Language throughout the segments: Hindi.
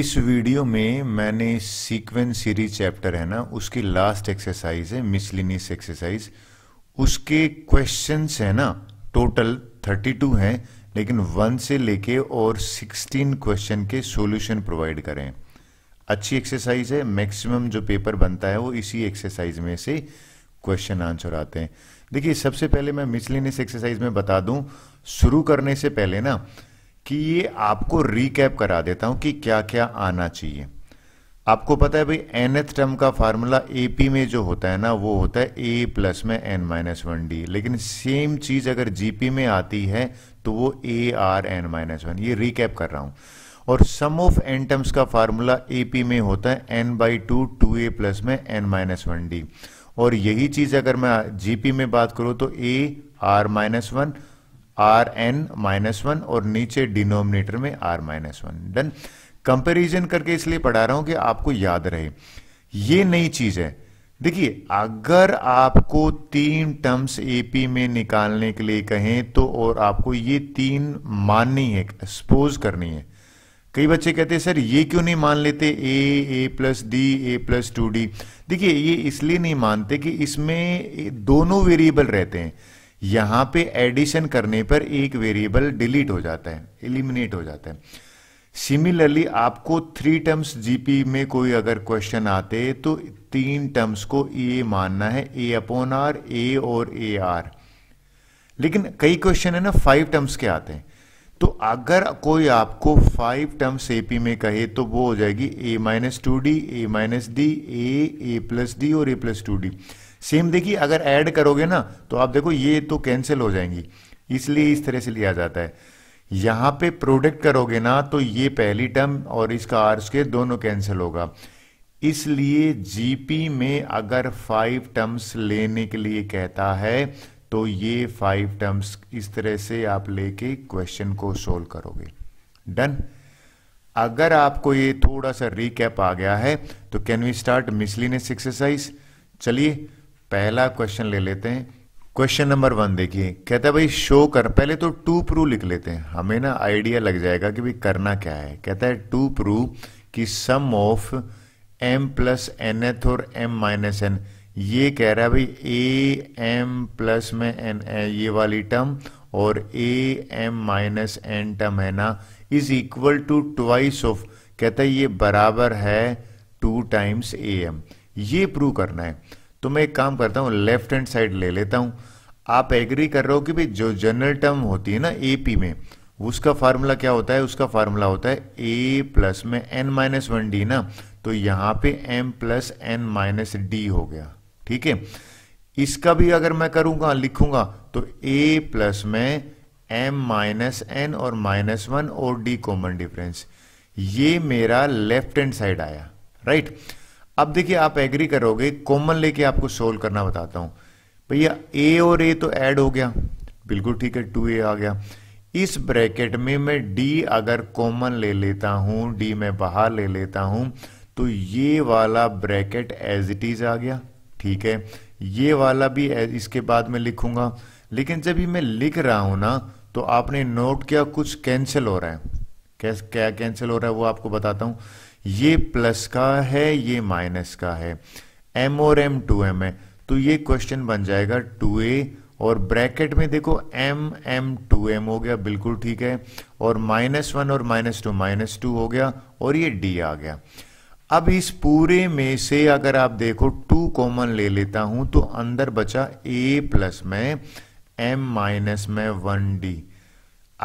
इस वीडियो में मैंने सीक्वेंस सीरीज चैप्टर है ना उसकी लास्ट एक्सरसाइज है मिसलिनियस एक्सरसाइज उसके क्वेश्चंस है ना टोटल 32 हैं लेकिन वन से लेके और 16 क्वेश्चन के सॉल्यूशन प्रोवाइड करें अच्छी एक्सरसाइज है मैक्सिमम जो पेपर बनता है वो इसी एक्सरसाइज में से क्वेश्चन आंसर आते हैं देखिए सबसे पहले मैं मिसलिनियस एक्सरसाइज में बता दूं शुरू करने से पहले ना कि ये आपको रिकैप करा देता हूं कि क्या क्या आना चाहिए आपको पता है भाई एन एथ टर्म का फार्मूला ए पी में जो होता है ना वो होता है ए प्लस में एन माइनस वन डी लेकिन सेम चीज अगर जीपी में आती है तो वो A are N minus one ये रिकैप कर रहा हूं और सम ऑफ एन टर्म्स का फार्मूला ए पी में होता है N by two two A plus में एन माइनस वन डी और यही चीज अगर मैं जीपी में बात करूं तो A are minus one R N minus one और नीचे डिनोमिनेटर में are minus one done comparison करके इसलिए पढ़ा रहा हूं कि आपको याद रहे ये नई चीज है देखिए अगर आपको तीन टर्म्स एपी में निकालने के लिए कहें तो और आपको ये तीन माननी है एक्सपोज करनी है कई बच्चे कहते हैं सर ये क्यों नहीं मान लेते A A plus D A plus two D देखिए ये इसलिए नहीं मानते कि इसमें दोनों वेरिएबल रहते हैं यहां पे एडिशन करने पर एक वेरिएबल डिलीट हो जाता है एलिमिनेट हो जाता है सिमिलरली आपको थ्री टर्म्स जीपी में कोई अगर क्वेश्चन आते तो तीन टर्म्स को ए मानना है ए अपोन आर ए और ए आर लेकिन कई क्वेश्चन है ना फाइव टर्म्स के आते हैं तो अगर कोई आपको फाइव टर्म्स एपी में कहे तो वो हो जाएगी A minus two D A minus D A A plus D और ए प्लस टू डी सेम देखिए अगर ऐड करोगे ना तो आप देखो ये तो कैंसिल हो जाएंगी इसलिए इस तरह से लिया जाता है यहां पे प्रोडक्ट करोगे ना तो ये पहली टर्म और इसका आर के दोनों कैंसिल होगा इसलिए जीपी में अगर फाइव टर्म्स लेने के लिए कहता है तो ये फाइव टर्म्स इस तरह से आप लेके क्वेश्चन को सोल्व करोगे डन अगर आपको ये थोड़ा सा रिकैप आ गया है तो can we start miscellaneous exercise चलिए पहला क्वेश्चन ले लेते हैं क्वेश्चन नंबर वन देखिए कहता है भाई शो कर पहले तो टू प्रू लिख लेते हैं हमें ना आइडिया लग जाएगा कि भाई करना क्या है कहता है टू प्रू कि sum of M plus N th और एम माइनस एन ये कह रहा है भाई ए एम प्लस में एन ये वाली टर्म और A M minus N term है ना is equal to twice of कहता है ये बराबर है टू टाइम्स ए एम ये प्रूव करना है तो मैं एक काम करता हूँ लेफ्ट हैंड साइड ले लेता हूँ आप एग्री कर रहे हो कि भाई जो जनरल टर्म होती है ना ए में उसका फार्मूला क्या होता है उसका फार्मूला होता है ए प्लस में एन माइनस वन डी ना तो यहाँ पे M plus N minus D हो गया ठीक है इसका भी अगर मैं करूंगा लिखूंगा तो ए प्लस में एम माइनस एन और माइनस वन और डी कॉमन डिफरेंस ये मेरा लेफ्ट हैंड साइड आया राइट right? अब देखिए आप एग्री करोगे कॉमन लेके आपको सोल्व करना बताता हूं भैया ए और ए तो ऐड हो गया बिल्कुल ठीक है टू ए आ गया इस ब्रैकेट में मैं डी अगर कॉमन ले लेता हूं डी मैं बाहर ले लेता हूं तो ये वाला ब्रैकेट एज इट इज आ गया ठीक है ये वाला भी इसके बाद में लिखूंगा लेकिन जब भी मैं लिख रहा हूं ना तो आपने नोट किया कुछ कैंसिल हो रहा है क्या कैंसिल हो रहा है वो आपको बताता हूं ये प्लस का है ये माइनस का है एम और एम टू एम है तो ये क्वेश्चन बन जाएगा टू ए और ब्रैकेट में देखो एम एम टू एम हो गया बिल्कुल ठीक है और माइनस वन और माइनस टू माइनस टू हो गया और ये डी आ गया अब इस पूरे में से अगर आप देखो टू कॉमन ले लेता हूं तो अंदर बचा ए प्लस में एम माइनस में वन डी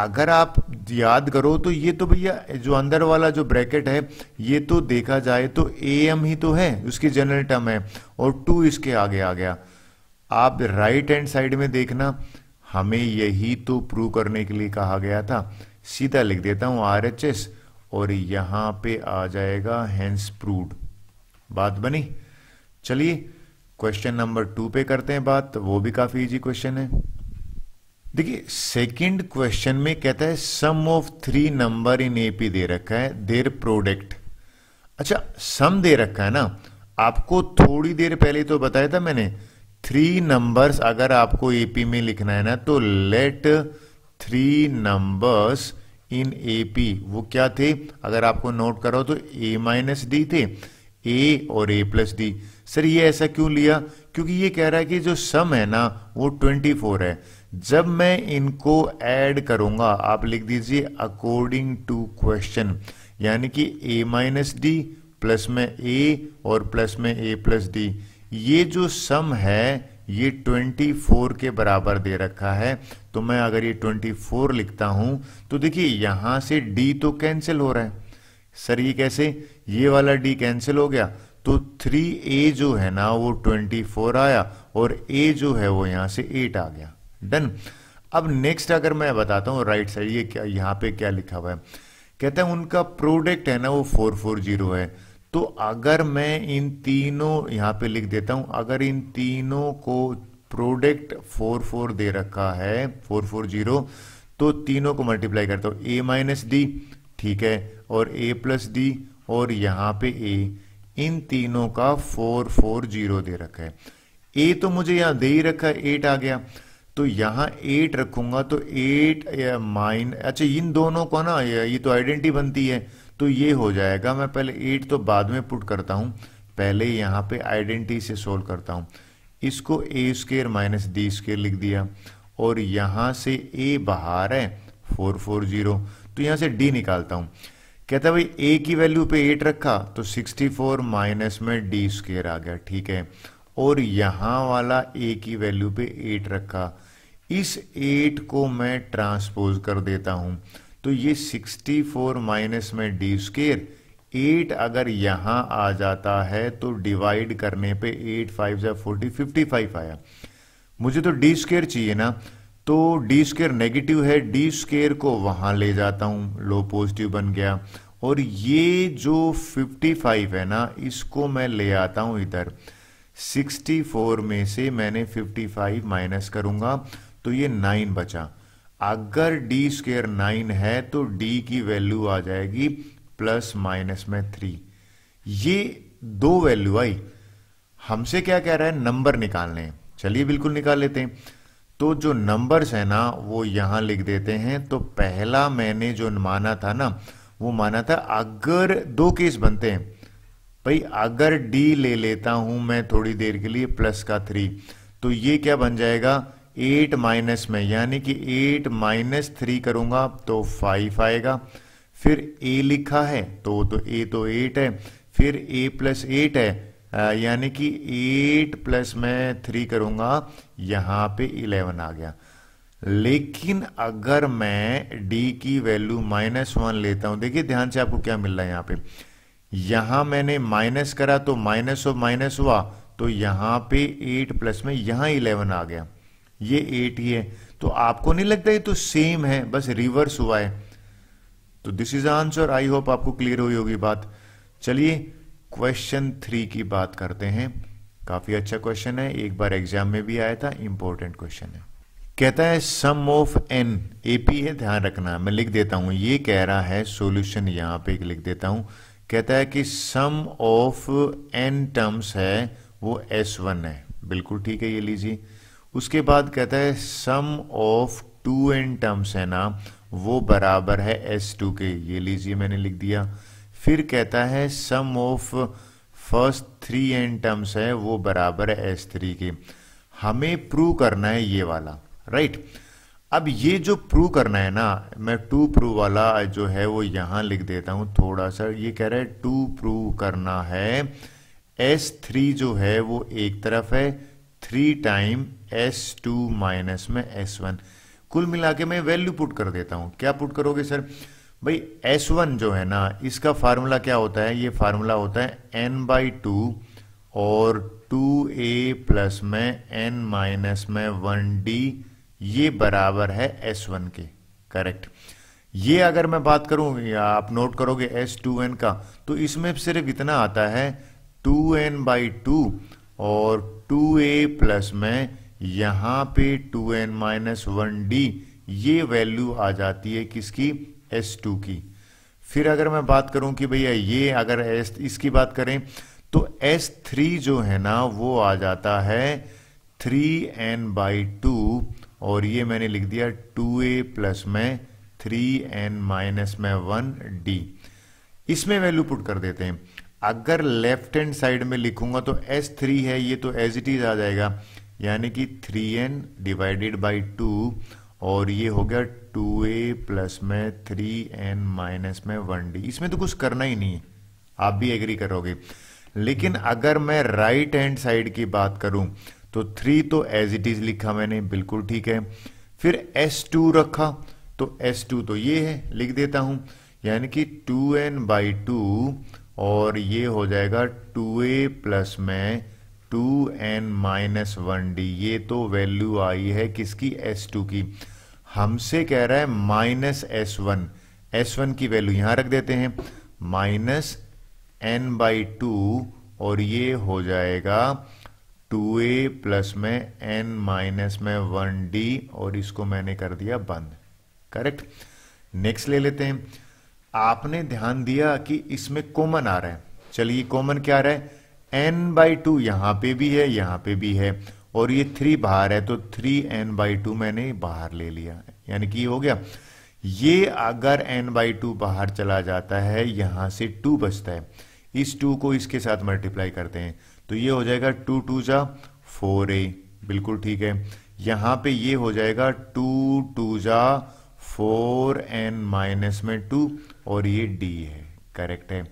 अगर आप याद करो तो ये तो भैया जो अंदर वाला जो ब्रैकेट है ये तो देखा जाए तो ए एम ही तो है उसकी जनरल टर्म है और टू इसके आगे आ गया आप राइट हैंड साइड में देखना हमें यही तो प्रूव करने के लिए कहा गया था सीधा लिख देता हूं आर एच एस और यहां पे आ जाएगा हैंस प्रूड बात बनी चलिए क्वेश्चन नंबर टू पे करते हैं बात वो भी काफ़ी इजी क्वेश्चन है देखिए सेकंड क्वेश्चन में कहता है sum of three number in AP दे रखा है देर प्रोडक्ट अच्छा सम दे रखा है ना आपको थोड़ी देर पहले तो बताया था मैंने थ्री नंबर्स अगर आपको एपी में लिखना है ना तो let three numbers in AP वो क्या थे अगर आपको नोट करो तो ए माइनस डी थे ए और ए प्लस डी सर ये ऐसा क्यों लिया क्योंकि ये कह रहा है कि जो सम है ना वो ट्वेंटी फोर है जब मैं इनको ऐड करूंगा आप लिख दीजिए अकॉर्डिंग टू क्वेश्चन यानी कि ए माइनस डी प्लस में ए और प्लस में ए प्लस डी ये जो सम है ये 24 के बराबर दे रखा है तो मैं अगर ये 24 लिखता हूं तो देखिए यहां से डी तो कैंसिल हो रहा है सर ये कैसे ये वाला डी कैंसिल हो गया तो 3a जो है ना वो 24 आया और a जो है वो यहां से 8 आ गया डन अब नेक्स्ट अगर मैं बताता हूँ राइट साइड ये क्या यहाँ पे क्या लिखा हुआ है कहते हैं उनका प्रोडक्ट है ना वो फोर फोर जीरो है तो अगर मैं इन तीनों यहाँ पे लिख देता हूँ अगर इन तीनों को प्रोडक्ट फोर फोर दे रखा है फोर फोर जीरो तो तीनों को मल्टीप्लाई करता हूँ ए माइनस डी ठीक है और ए प्लस डी और यहाँ पे ए इन तीनों का फोर फोर जीरो दे रखा है ए तो मुझे यहाँ दे ही रखा है एट आ गया तो यहाँ एट रखूंगा तो एट माइन अच्छा इन दोनों को ना ये तो आइडेंटिटी बनती है तो ये हो जाएगा मैं पहले एट तो बाद में पुट करता हूँ पहले यहाँ पे आइडेंटिटी से सोल्व करता हूँ इसको a square minus d square लिख दिया और यहाँ से ए बाहर है फोर फोर जीरो तो यहाँ से डी निकालता हूँ कहता है भाई ए की वैल्यू पे एट रखा तो सिक्सटी फोर माइनस में डी स्केयर आ गया ठीक है और यहाँ वाला ए की वैल्यू पे एट रखा इस एट को मैं ट्रांसपोज कर देता हूं तो ये 64 फोर माइनस में डी स्केयर एट अगर यहां आ जाता है तो डिवाइड करने पे एट फाइव या फोर्टी फिफ्टी फाइव आया मुझे तो डी स्केयर चाहिए ना तो डी स्केयर नेगेटिव है डी स्केयर को वहां ले जाता हूं लो पॉजिटिव बन गया और ये जो 55 है ना इसको मैं ले आता हूं इधर 64 में से मैंने 55 माइनस करूंगा तो ये नाइन बचा अगर डी स्केयर नाइन है तो डी की वैल्यू आ जाएगी प्लस माइनस में थ्री ये दो वैल्यू आई हमसे क्या कह रहा है नंबर निकालने चलिए बिल्कुल निकाल लेते हैं तो जो नंबर्स है ना वो यहां लिख देते हैं तो पहला मैंने जो माना था ना वो माना था अगर दो केस बनते हैं भाई अगर डी ले लेता हूं मैं थोड़ी देर के लिए प्लस का थ्री तो ये क्या बन जाएगा एट माइनस में यानी कि एट माइनस थ्री करूंगा तो फाइव आएगा फिर ए लिखा है तो तो ए तो एट है फिर ए प्लस एट है यानी कि एट प्लस में थ्री करूंगा यहां पे इलेवन आ गया लेकिन अगर मैं डी की वैल्यू माइनस वन लेता हूं देखिए ध्यान से आपको क्या मिल रहा है यहां पे यहां मैंने माइनस करा तो माइनस और माइनस हुआ तो यहां पे एट प्लस में यहां इलेवन आ गया ये एट ही है तो आपको नहीं लगता ये तो सेम है बस रिवर्स हुआ है तो this is answer I hope आपको क्लियर हुई होगी बात चलिए क्वेश्चन थ्री की बात करते हैं काफी अच्छा क्वेश्चन है एक बार एग्जाम में भी आया था इंपॉर्टेंट क्वेश्चन है कहता है सम ऑफ एन एपी है ध्यान रखना मैं लिख देता हूं ये कह रहा है सॉल्यूशन यहां पे लिख देता हूं कहता है कि सम ऑफ एन टर्म्स है वो एस वन है बिल्कुल ठीक है ये लीजिए उसके बाद कहता है sum of two n terms है ना वो बराबर है एस टू के ये लीजिए मैंने लिख दिया फिर कहता है sum of first three n terms है वो बराबर है एस थ्री के हमें प्रूव करना है ये वाला राइट अब ये जो प्रूव करना है ना मैं टू प्रूव वाला जो है वो यहां लिख देता हूं थोड़ा सा ये कह रहा है टू प्रूव करना है एस थ्री जो है वो एक तरफ है three times s two minus में एस वन कुल मिला के मैं वैल्यू पुट कर देता हूँ क्या पुट करोगे सर भाई एस वन जो है ना इसका फार्मूला क्या होता है ये फार्मूला होता है एन बाई टू और टू ए प्लस में एन माइनस में वन डी ये बराबर है एस वन के करेक्ट ये अगर मैं बात करूं या आप नोट करोगे एस टू एन का तो इसमें सिर्फ इतना आता है टू एन बाई टू और टू ए प्लस में यहां पे two n minus one d ये वैल्यू आ जाती है किसकी एस टू की फिर अगर मैं बात करूं कि भैया ये अगर एस इसकी बात करें तो एस थ्री जो है ना वो आ जाता है थ्री एन बाई टू और ये मैंने लिख दिया टू ए प्लस में थ्री एन माइनस में वन डी इसमें वैल्यू पुट कर देते हैं अगर लेफ्ट हैंड साइड में लिखूंगा तो एस थ्री है ये तो एज इट इज आ जाएगा यानी कि three n divided by two और ये हो गया टू ए प्लस में थ्री एन माइनस में वन डी इसमें तो कुछ करना ही नहीं है आप भी एग्री करोगे लेकिन हम्म। अगर मैं राइट हैंड साइड की बात करूं तो थ्री तो एज इट इज लिखा मैंने बिल्कुल ठीक है फिर एस टू रखा तो एस टू तो ये है लिख देता हूं यानी कि टू एन बाई टू और ये हो जाएगा टू ए प्लस में two n minus one d ये तो वैल्यू आई है किसकी एस टू की हमसे कह रहा है minus s one s one की वैल्यू यहां रख देते हैं माइनस एन बाई टू और ये हो जाएगा टू ए प्लस में एन माइनस में वन डी और इसको मैंने कर दिया बंद करेक्ट नेक्स्ट ले लेते हैं आपने ध्यान दिया कि इसमें कॉमन आ रहा है चलिए कॉमन क्या आ रहा है एन बाई टू यहां पे भी है यहां पे भी है और ये थ्री बाहर है तो थ्री एन बाई टू मैंने बाहर ले लिया यानी कि हो गया ये अगर एन बाई टू बाहर चला जाता है यहां से टू बचता है इस टू को इसके साथ मल्टीप्लाई करते हैं तो ये हो जाएगा टू टू जा फोर ए बिल्कुल ठीक है यहां पे ये हो जाएगा टू टू जा फोर एन माइनस में टू और ये डी है करेक्ट है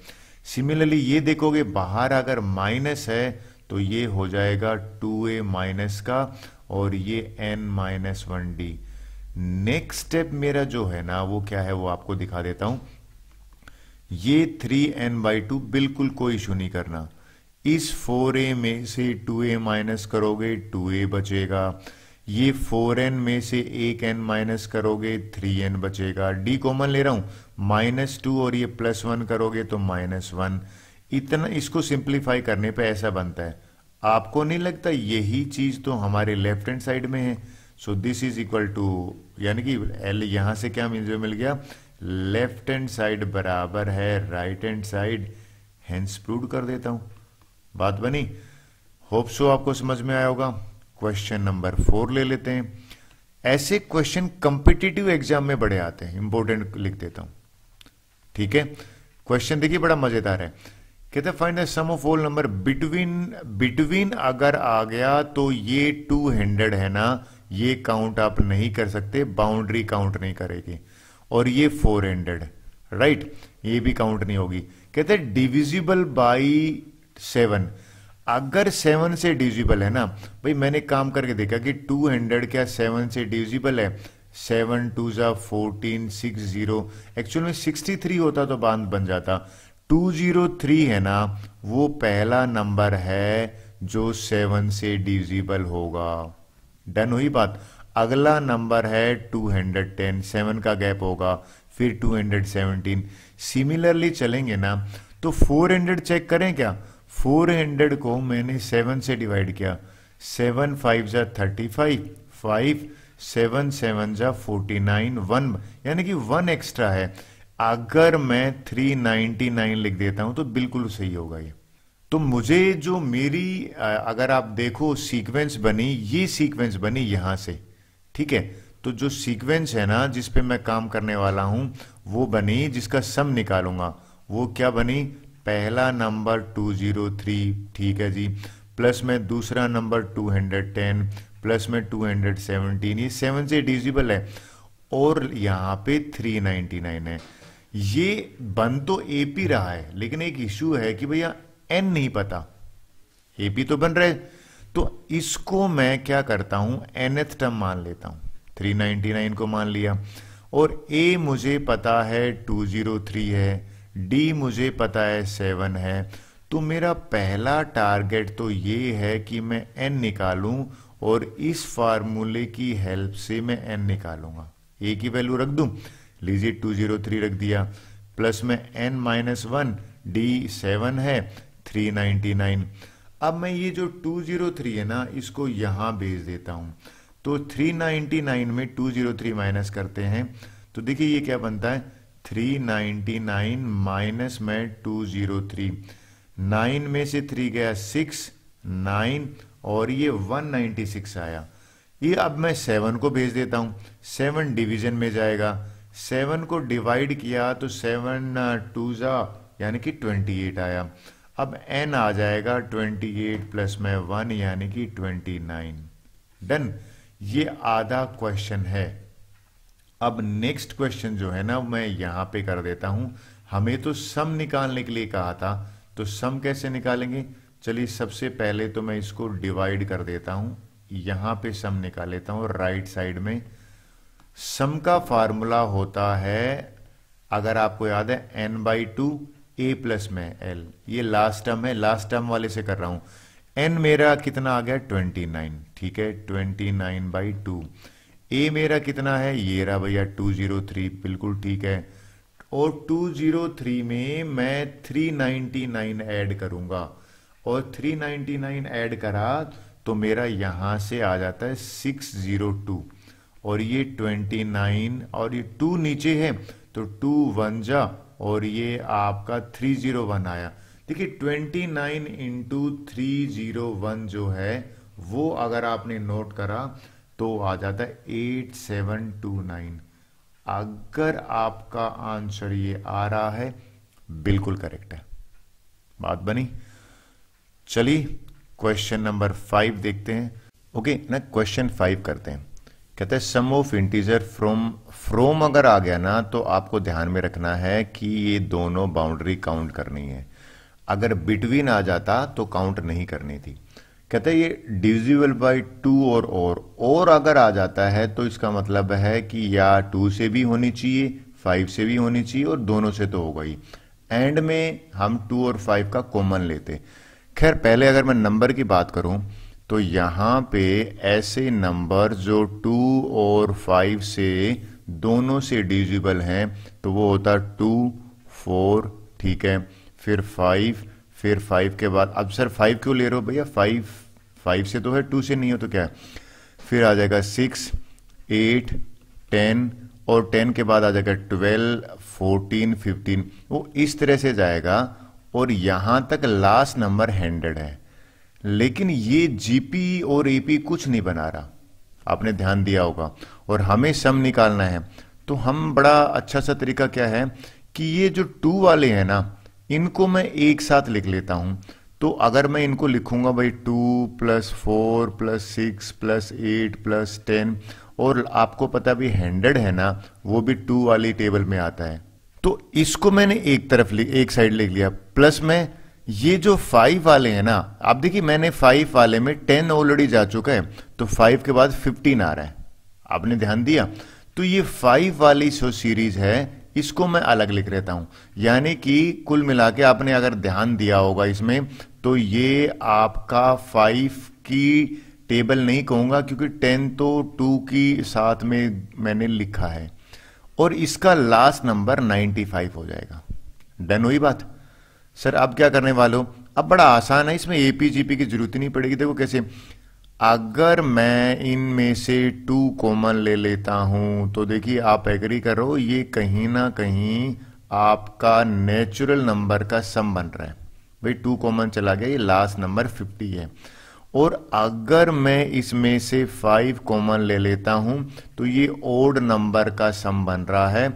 सिमिलरली ये देखोगे बाहर अगर माइनस है तो ये हो जाएगा टू ए माइनस का और ये n minus one d next step मेरा जो है ना वो क्या है वो आपको दिखा देता हूं ये थ्री एन बाई टू बिल्कुल कोई इशू नहीं करना इस फोर ए में से टू ए माइनस करोगे टू ए बचेगा ये फोर एन में से एक एन माइनस करोगे थ्री एन बचेगा डी कॉमन ले रहा हूं माइनस टू और ये प्लस वन करोगे तो माइनस वन इतना इसको सिंप्लीफाई करने पे ऐसा बनता है आपको नहीं लगता यही चीज तो हमारे लेफ्ट हैंड साइड में है so this is equal to यानी कि एल यहां से क्या मिल मिल गया लेफ्ट हैंड साइड बराबर है राइट हैंड साइड हैंड कर देता हूं बात बनी होप सो आपको समझ में आया होगा क्वेश्चन नंबर फोर ले लेते हैं ऐसे क्वेश्चन कंपिटेटिव एग्जाम में बड़े आते हैं इंपॉर्टेंट लिख देता हूं ठीक है क्वेश्चन देखिए बड़ा मजेदार है कहते find the sum of all number between between अगर आ गया तो ये टू हंड्रेड है ना ये काउंट आप नहीं कर सकते बाउंड्री काउंट नहीं करेगी और ये फोर हंड्रेड राइट ये भी काउंट नहीं होगी कहते डिविजिबल बाई सेवन अगर सेवन से डिविजिबल है ना भाई मैंने काम करके देखा कि टू हंड्रेड क्या सेवन से डिविजिबल है सेवन टू ज़ा फोर्टीन सिक्स ज़ीरो एक्चुअल में सिक्सटी थ्री होता तो बांध बन जाता टू ज़ीरो थ्री है ना वो पहला नंबर है जो सेवन से डिविजिबल होगा डन हुई बात अगला नंबर है टू हंड्रेड टेन सेवन का गैप होगा फिर टू हंड्रेड सेवनटीन सिमिलरली चलेंगे ना तो फोर हंड्रेड चेक करें क्या फोर हंड्रेड को मैंने सेवन से डिवाइड किया सेवन फाइव जा thirty five five seven seven जा फोर्टी नाइन वन यानी कि वन एक्स्ट्रा है अगर मैं थ्री नाइन्टी नाइन लिख देता हूं तो बिल्कुल सही होगा ये तो मुझे जो मेरी अगर आप देखो सीक्वेंस बनी ये सीक्वेंस बनी यहां से ठीक है तो जो सीक्वेंस है ना जिस पे मैं काम करने वाला हूं वो बनी जिसका सम निकालूंगा वो क्या बनी पहला नंबर 203 ठीक है जी प्लस में दूसरा नंबर 210 प्लस में 217 ये सेवन से डिजिबल है और यहाँ पे 399 है ये बन तो एपी रहा है लेकिन एक इश्यू है कि भैया एन नहीं पता एपी तो बन रहा है तो इसको मैं क्या करता हूं एनएथ टर्म मान लेता हूं 399 को मान लिया और ए मुझे पता है 203 है डी मुझे पता है सेवन है तो मेरा पहला टारगेट तो ये है कि मैं एन निकालूं और इस फार्मूले की हेल्प से मैं एन निकालूंगा ए की वैल्यू रख दूं लीजिए टू जीरो थ्री रख दिया प्लस में N minus one d seven है थ्री नाइनटी नाइन अब मैं ये जो टू जीरो थ्री है ना इसको यहां भेज देता हूं तो थ्री नाइनटी नाइन में टू जीरो थ्री माइनस करते हैं तो देखिए ये क्या बनता है थ्री नाइन्टी नाइन माइनस में टू जीरो थ्री नाइन में से थ्री गया सिक्स नाइन और ये वन नाइनटी सिक्स आया ये अब मैं सेवन को भेज देता हूं सेवन डिवीजन में जाएगा सेवन को डिवाइड किया तो सेवन टू जा यानी कि ट्वेंटी एट आया अब एन आ जाएगा ट्वेंटी एट प्लस में वन यानी कि ट्वेंटी नाइन डन ये आधा क्वेश्चन है अब नेक्स्ट क्वेश्चन जो है ना मैं यहां पे कर देता हूं हमें तो सम निकालने के लिए कहा था तो सम कैसे निकालेंगे चलिए सबसे पहले तो मैं इसको डिवाइड कर देता हूं यहां पे सम निकाल लेता हूं राइट साइड में सम का फार्मूला होता है अगर आपको याद है N by two A plus में एल ये लास्ट टर्म है लास्ट टर्म वाले से कर रहा हूं एन मेरा कितना आ गया ट्वेंटी नाइन ठीक है twenty nine by two a मेरा कितना है ये रहा भैया टू जीरो थ्री बिल्कुल ठीक है और टू जीरो थ्री में मैं थ्री नाइनटी नाइन एड करूंगा और थ्री नाइनटी नाइन एड करा तो मेरा यहां से आ जाता है सिक्स जीरो टू और ये ट्वेंटी नाइन और ये टू नीचे है तो टू वन जा और ये आपका थ्री जीरो वन आया देखिए twenty nine into three zero one जो है वो अगर आपने नोट करा तो आ जाता है एट सेवन टू नाइन अगर आपका आंसर ये आ रहा है बिल्कुल करेक्ट है बात बनी चलिए क्वेश्चन नंबर फाइव देखते हैं ओके ना क्वेश्चन फाइव करते हैं कहते हैं sum of integer from from अगर आ गया ना तो आपको ध्यान में रखना है कि ये दोनों बाउंड्री काउंट करनी है अगर बिटवीन आ जाता तो काउंट नहीं करनी थी कहते हैं ये डिविजिबल बाई टू और और और अगर आ जाता है तो इसका मतलब है कि या टू से भी होनी चाहिए फाइव से भी होनी चाहिए और दोनों से तो होगा ही एंड में हम टू और फाइव का कॉमन लेते खैर पहले अगर मैं नंबर की बात करूं तो यहां पे ऐसे नंबर जो टू और फाइव से दोनों से डिविजिबल हैं तो वो होता टू फोर ठीक है फिर फाइव फिर फाइव के बाद अब सर फाइव क्यों ले रहे हो भैया फाइव फाइव से तो है टू से नहीं हो तो क्या है फिर आ जाएगा सिक्स एट टेन और टेन के बाद आ जाएगा ट्वेल्व फोर्टीन फिफ्टीन वो इस तरह से जाएगा और यहां तक लास्ट नंबर हैंड्रेड है लेकिन ये जीपी और एपी कुछ नहीं बना रहा आपने ध्यान दिया होगा और हमें सम निकालना है तो हम बड़ा अच्छा सा तरीका क्या है कि ये जो टू वाले हैं ना इनको मैं एक साथ लिख लेता हूं तो अगर मैं इनको लिखूंगा भाई two plus four plus six plus eight plus ten और आपको पता भी हंड्रेड है ना वो भी टू वाली टेबल में आता है तो इसको मैंने एक तरफ एक साइड लिख लिया प्लस मैं ये जो फाइव वाले हैं ना आप देखिए मैंने फाइव वाले में टेन ऑलरेडी जा चुका है तो फाइव के बाद फिफ्टीन आ रहा है आपने ध्यान दिया तो ये फाइव वाली जो सीरीज है इसको मैं अलग लिख रहता हूं यानी कि कुल मिला के आपने अगर ध्यान दिया होगा इसमें तो ये आपका फाइव की टेबल नहीं कहूंगा क्योंकि टेन तो टू की साथ में मैंने लिखा है और इसका लास्ट नंबर फाइव हो जाएगा डन हुई बात सर अब क्या करने वालों अब बड़ा आसान है इसमें एपीजीपी की जरूरत ही नहीं पड़ेगी देखो कैसे अगर मैं इनमें से टू कॉमन ले लेता हूं तो देखिए आप एग्री करो ये कहीं ना कहीं आपका नेचुरल नंबर का सम बन रहा है भाई टू कॉमन चला गया ये लास्ट नंबर फिफ्टी है और अगर मैं इसमें से फाइव कॉमन ले लेता हूं तो ये ओड नंबर का सम बन रहा है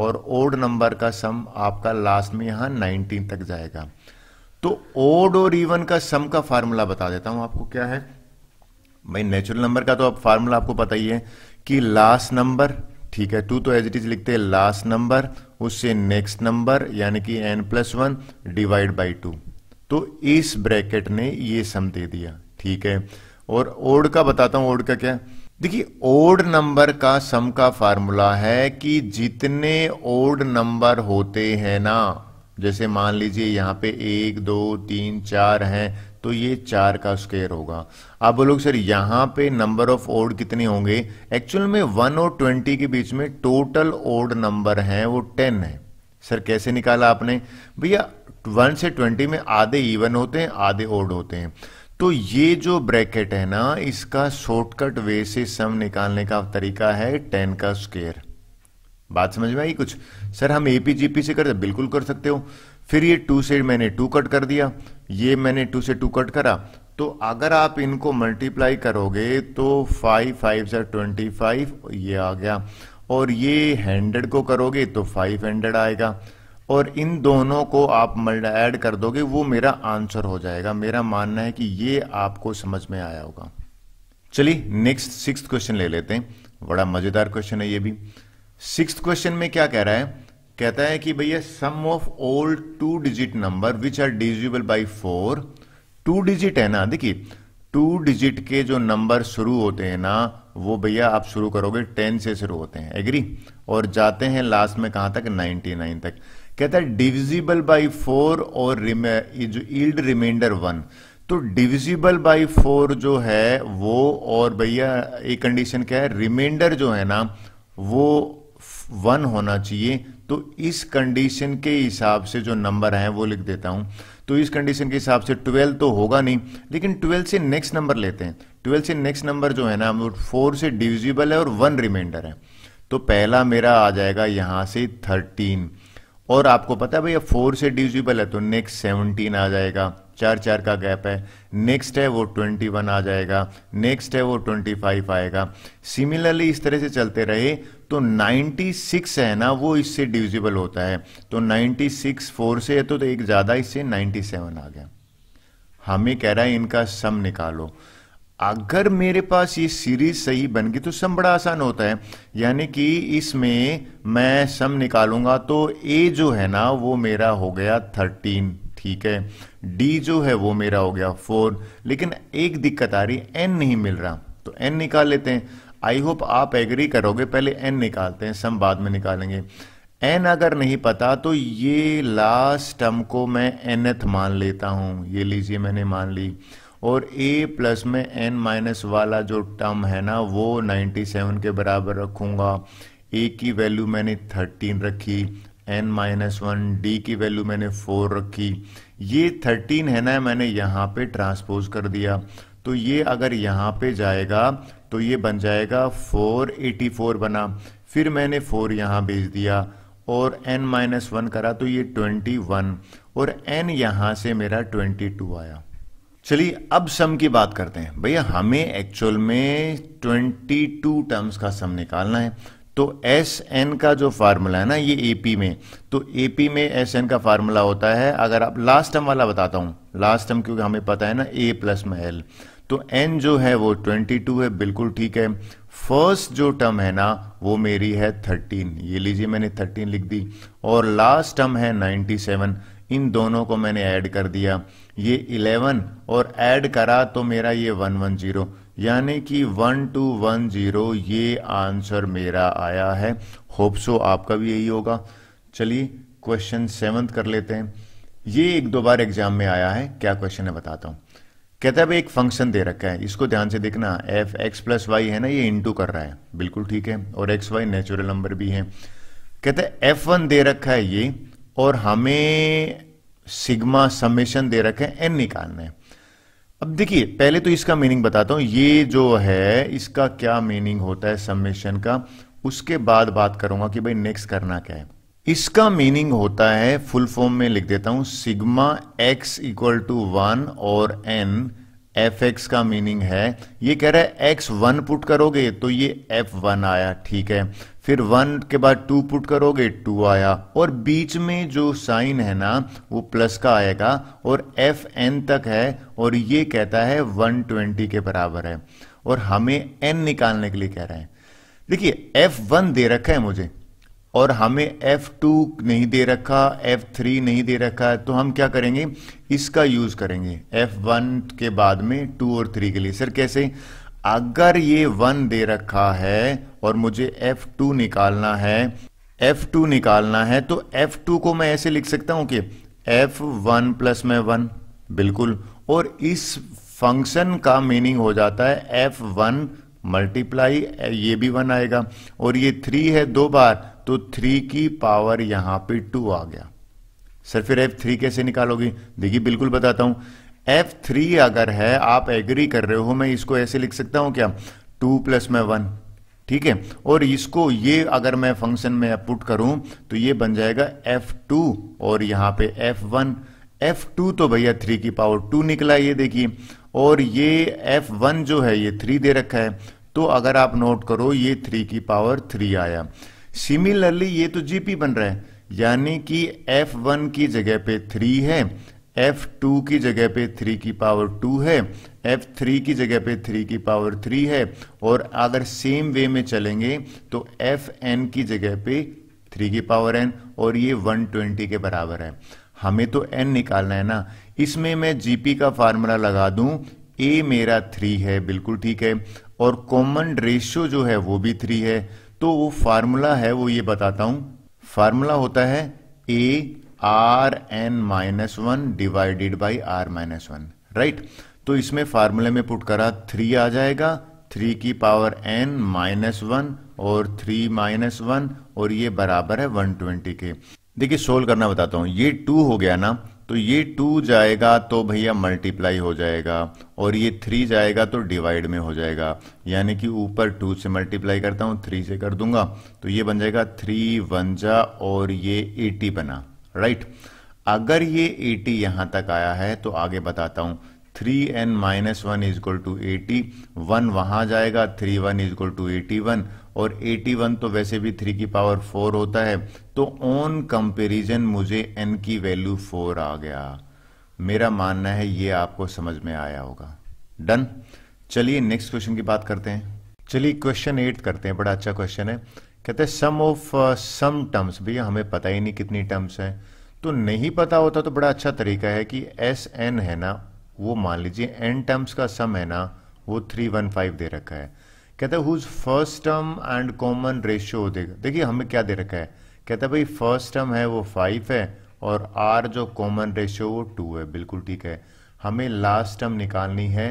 और ओड नंबर का सम आपका लास्ट में यहां नाइनटीन तक जाएगा तो ओड और इवन का सम का फार्मूला बता देता हूं आपको क्या है भाई नेचुरल नंबर का तो अब फार्मूला आपको पता ही है कि लास्ट नंबर ठीक है टू तो एज इट इज लिखते हैं लास्ट नंबर उससे नेक्स्ट नंबर यानी कि n plus one divide by two तो इस ब्रैकेट ने ये सम दे दिया ठीक है और ओड का बताता हूं ओड का क्या देखिए ओड नंबर का सम का फार्मूला है कि जितने ओड नंबर होते हैं ना जैसे मान लीजिए यहां पे एक दो तीन चार हैं तो ये चार का स्क्वेयर होगा आप बोलोगे सर यहां पे नंबर ऑफ ओड कितने होंगे एक्चुअल में वन और ट्वेंटी के बीच में टोटल ओड नंबर है वो टेन है सर कैसे निकाला आपने भैया वन से ट्वेंटी में आधे इवन होते हैं आधे ओड होते हैं तो ये जो ब्रैकेट है ना इसका शॉर्टकट वे से सम निकालने का तरीका है टेन का स्क्वेयर बात समझ में आई कुछ सर हम एपीजीपी से कर बिल्कुल कर सकते हो फिर ये टू से मैंने टू कट कर दिया ये मैंने टू से टू कट करा तो अगर आप इनको मल्टीप्लाई करोगे तो five five sir twenty five ये आ गया और ये हंड्रेड को करोगे तो फाइव हंड्रेड आएगा और इन दोनों को आप ऐड कर दोगे वो मेरा आंसर हो जाएगा मेरा मानना है कि ये आपको समझ में आया होगा चलिए नेक्स्ट सिक्स क्वेश्चन ले लेते हैं बड़ा मजेदार क्वेश्चन है ये भी सिक्स क्वेश्चन में क्या कह रहा है कहता है कि भैया sum of all two digit number which are divisible by four two digit है ना देखिए टू डिजिट के जो नंबर शुरू होते हैं ना वो भैया आप शुरू करोगे टेन से शुरू होते हैं एग्री और जाते हैं लास्ट में कहां तक नाइनटी नाइन तक कहता है डिविजिबल बाई फोर और जो ईल्ड रिमाइंडर वन तो डिविजिबल बाई फोर जो है वो और भैया एक कंडीशन क्या है रिमाइंडर जो है ना वो वन होना चाहिए तो इस कंडीशन के हिसाब से जो नंबर है वो लिख देता हूं तो इस कंडीशन के हिसाब से 12 तो होगा नहीं लेकिन 12 से नेक्स्ट नंबर लेते हैं 12 से नेक्स्ट नंबर जो है ना वो फोर से डिविजिबल है और वन रिमाइंडर है तो पहला मेरा आ जाएगा यहां से 13 और आपको पता है भैया फोर से डिविजिबल है तो नेक्स्ट सेवनटीन आ जाएगा चार चार का गैप है नेक्स्ट है वो ट्वेंटी वन आ जाएगा नेक्स्ट है वो ट्वेंटी फाइव आएगा सिमिलरली इस तरह से चलते रहे तो 96 है ना वो इससे डिविजिबल होता है तो 96 फोर से है तो, तो एक ज़्यादा इससे 97 आ गया हमें कह रहा है इनका सम निकालो अगर मेरे पास ये सीरीज सही बन गई तो सम बड़ा आसान होता है यानी कि इसमें मैं सम निकालूंगा तो ए जो है ना वो मेरा हो गया थर्टीन ठीक है डी जो है वो मेरा हो गया फोर लेकिन एक दिक्कत आ रही एन नहीं मिल रहा तो एन निकाल लेते हैं आई होप आप एग्री करोगे पहले एन निकालते हैं सम बाद में निकालेंगे एन अगर नहीं पता तो ये लास्ट टर्म को मैं एन एथ मान लेता हूँ ये लीजिए मैंने मान ली और ए प्लस में एन माइनस वाला जो टर्म है ना वो 97 के बराबर रखूंगा ए की वैल्यू मैंने 13 रखी एन माइनस वन डी की वैल्यू मैंने 4 रखी ये 13 है ना मैंने यहाँ पे ट्रांसपोज कर दिया तो ये अगर यहाँ पे जाएगा तो ये बन जाएगा 484 बना फिर मैंने 4 यहाँ भेज दिया और n माइनस वन करा तो ये 21 और n यहाँ से मेरा 22 आया चलिए अब सम की बात करते हैं भैया हमें एक्चुअल में 22 टर्म्स का सम निकालना है तो एस एन का जो फार्मूला है ना ये ए पी में तो ए पी में एस एन का फार्मूला होता है अगर आप लास्ट टर्म वाला बताता हूं लास्ट टर्म क्योंकि हमें पता है ना ए प्लस में एल तो एन जो है वो ट्वेंटी टू है बिल्कुल ठीक है फर्स्ट जो टर्म है ना वो मेरी है थर्टीन ये लीजिए मैंने थर्टीन लिख दी और लास्ट टर्म है नाइन्टी सेवन इन दोनों को मैंने ऐड कर दिया ये इलेवन और ऐड करा तो मेरा ये वन वन जीरो यानी कि वन वन टू जीरो ये आंसर मेरा आया है होप सो आपका भी यही होगा चलिए क्वेश्चन सेवंथ कर लेते हैं ये एक दो बार एग्जाम में आया है क्या क्वेश्चन है बताता हूँ कहता है भाई एक फंक्शन दे रखा है इसको ध्यान से देखना एफ एक्स प्लस वाई है ना ये इंटू कर रहा है बिल्कुल ठीक है और एक्स वाई नेचुरल नंबर भी है कहते हैं एफ वन दे रखा है ये और हमें सिग्मा समेशन दे रखा है एन निकालना है अब देखिए पहले तो इसका मीनिंग बताता हूं ये जो है इसका क्या मीनिंग होता है समेशन का उसके बाद बात करूंगा कि भाई नेक्स्ट करना क्या है इसका मीनिंग होता है फुल फॉर्म में लिख देता हूं sigma x equal to one और एन एफ एक्स का मीनिंग है ये कह रहा है एक्स वन पुट करोगे तो ये एफ वन आया ठीक है फिर वन के बाद टू पुट करोगे टू आया और बीच में जो साइन है ना वो प्लस का आएगा और एफ एन तक है और ये कहता है वन ट्वेंटी के बराबर है और हमें एन निकालने के लिए कह रहे हैं देखिए एफ वन दे रखा है मुझे और हमें F2 नहीं दे रखा F3 नहीं दे रखा है तो हम क्या करेंगे इसका यूज करेंगे F1 के बाद में 2 और 3 के लिए सर कैसे अगर ये 1 दे रखा है और मुझे F2 निकालना है F2 निकालना है तो F2 को मैं ऐसे लिख सकता हूं कि F1 प्लस में वन बिल्कुल और इस फंक्शन का मीनिंग हो जाता है F1 मल्टीप्लाई ये भी वन आएगा और ये थ्री है दो बार तो थ्री की पावर यहां पे टू आ गया सर फिर एफ थ्री कैसे निकालोगी देखिए बिल्कुल बताता हूं एफ थ्री अगर है आप एग्री कर रहे हो मैं इसको ऐसे लिख सकता हूं क्या टू प्लस में वन ठीक है और इसको ये अगर मैं फंक्शन में पुट करूं तो ये बन जाएगा एफ टू और यहां पे एफ वन एफ टू तो भैया थ्री की पावर टू निकला ये देखिए और ये एफ वन जो है ये थ्री दे रखा है तो अगर आप नोट करो ये थ्री की पावर थ्री आया सिमिलरली ये तो जीपी बन रहा है यानी कि F1 की जगह पे थ्री है F2 की जगह पे थ्री की पावर टू है F3 की जगह पे थ्री की पावर थ्री है और अगर सेम वे में चलेंगे तो Fn की जगह पे थ्री की पावर एन और ये 120 के बराबर है हमें तो एन निकालना है ना इसमें मैं जीपी का फार्मूला लगा दूं ए मेरा थ्री है बिल्कुल ठीक है और कॉमन रेशियो जो है वो भी थ्री है तो वो फार्मूला है वो ये बताता हूं फार्मूला होता है a are N minus one divided by r minus one right तो इसमें फार्मूले में पुट करा थ्री आ जाएगा थ्री की पावर एन माइनस वन और थ्री माइनस वन और ये बराबर है वन ट्वेंटी के देखिए सोल्व करना बताता हूं ये टू हो गया ना तो ये टू जाएगा तो भैया मल्टीप्लाई हो जाएगा और ये थ्री जाएगा तो डिवाइड में हो जाएगा यानी कि ऊपर टू से मल्टीप्लाई करता हूँ थ्री से कर दूंगा तो ये बन जाएगा थ्री वन जा और ये एटी बना राइट अगर ये एटी यहां तक आया है तो आगे बताता हूं three n minus one equal to eighty one वहां जाएगा three one equal to eighty one और 81 तो वैसे भी 3 की पावर 4 होता है तो ऑन कंपेरिजन मुझे n की वैल्यू 4 आ गया मेरा मानना है ये आपको समझ में आया होगा डन चलिए नेक्स्ट क्वेश्चन की बात करते हैं चलिए क्वेश्चन एट करते हैं बड़ा अच्छा क्वेश्चन है कहते हैं सम ऑफ सम टर्म्स भैया हमें पता ही नहीं कितनी टर्म्स हैं तो नहीं पता होता तो बड़ा अच्छा तरीका है कि एस एन है ना वो मान लीजिए एन टर्म्स का सम है ना वो थ्री वन फाइव दे रखा है कहता है whose first term and common ratio हो देगा देखिए हमें क्या दे रखा है कहता है भाई फर्स्ट टर्म है वो फाइव है और आर जो कॉमन रेशियो वो टू है बिल्कुल ठीक है हमें लास्ट टर्म निकालनी है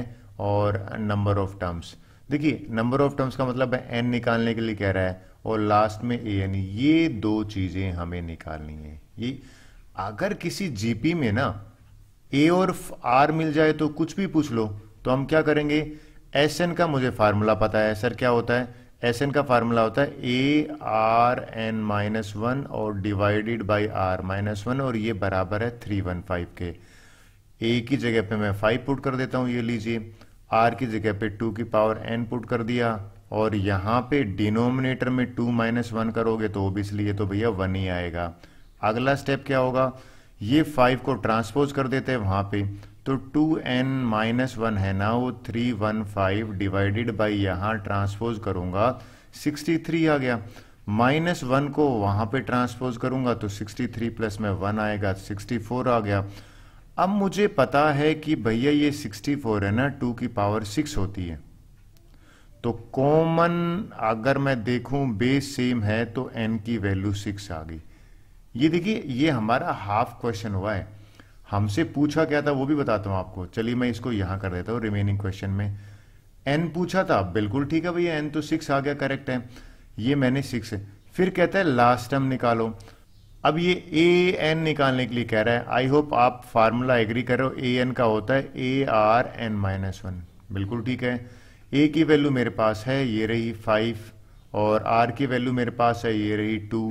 और नंबर ऑफ टर्म्स देखिए नंबर ऑफ टर्म्स का मतलब है एन निकालने के लिए कह रहा है और लास्ट में ए एन ये दो चीज़ें हमें निकालनी है ये अगर किसी जीपी में ना ए और आर मिल जाए तो कुछ भी पूछ लो तो हम क्या करेंगे एस एन का मुझे फार्मूला पता है सर क्या होता है एस एन का फार्मूला होता है a are N minus one और divided by r minus one और ये बराबर है थ्री वन फाइव के ए की जगह पे मैं फाइव पुट कर देता हूँ ये लीजिए आर की जगह पे टू की पावर एन पुट कर दिया और यहाँ पे डिनोमिनेटर में टू माइनस वन करोगे तो ओबियसली ये तो भैया वन ही आएगा अगला स्टेप क्या होगा ये फाइव को ट्रांसपोज कर देते हैं वहां पे तो 2n एन माइनस वन है ना वो 315 डिवाइडेड बाई यहां ट्रांसपोज सिक्सटी 63 आ गया माइनस वन को वहां पे ट्रांसपोज करूंगा तो 63 प्लस में वन आएगा 64 आ गया अब मुझे पता है कि भैया ये 64 है ना 2 की पावर 6 होती है तो कॉमन अगर मैं देखूं बेस सेम है तो n की वैल्यू 6 आ गई ये देखिए ये हमारा हाफ क्वेश्चन हुआ है हमसे पूछा क्या था वो भी बताता हूँ आपको चलिए मैं इसको यहां कर देता हूँ रिमेनिंग क्वेश्चन में एन पूछा था बिल्कुल ठीक है भैया एन तो सिक्स आ गया करेक्ट है ये मैंने सिक्स फिर कहता है लास्ट टर्म निकालो अब ये ए एन निकालने के लिए कह रहा है आई होप आप फार्मूला एग्री करो ए एन का होता है a are N minus one बिल्कुल ठीक है ए की वैल्यू मेरे पास है ये रही फाइव और आर की वैल्यू मेरे पास है ये रही टू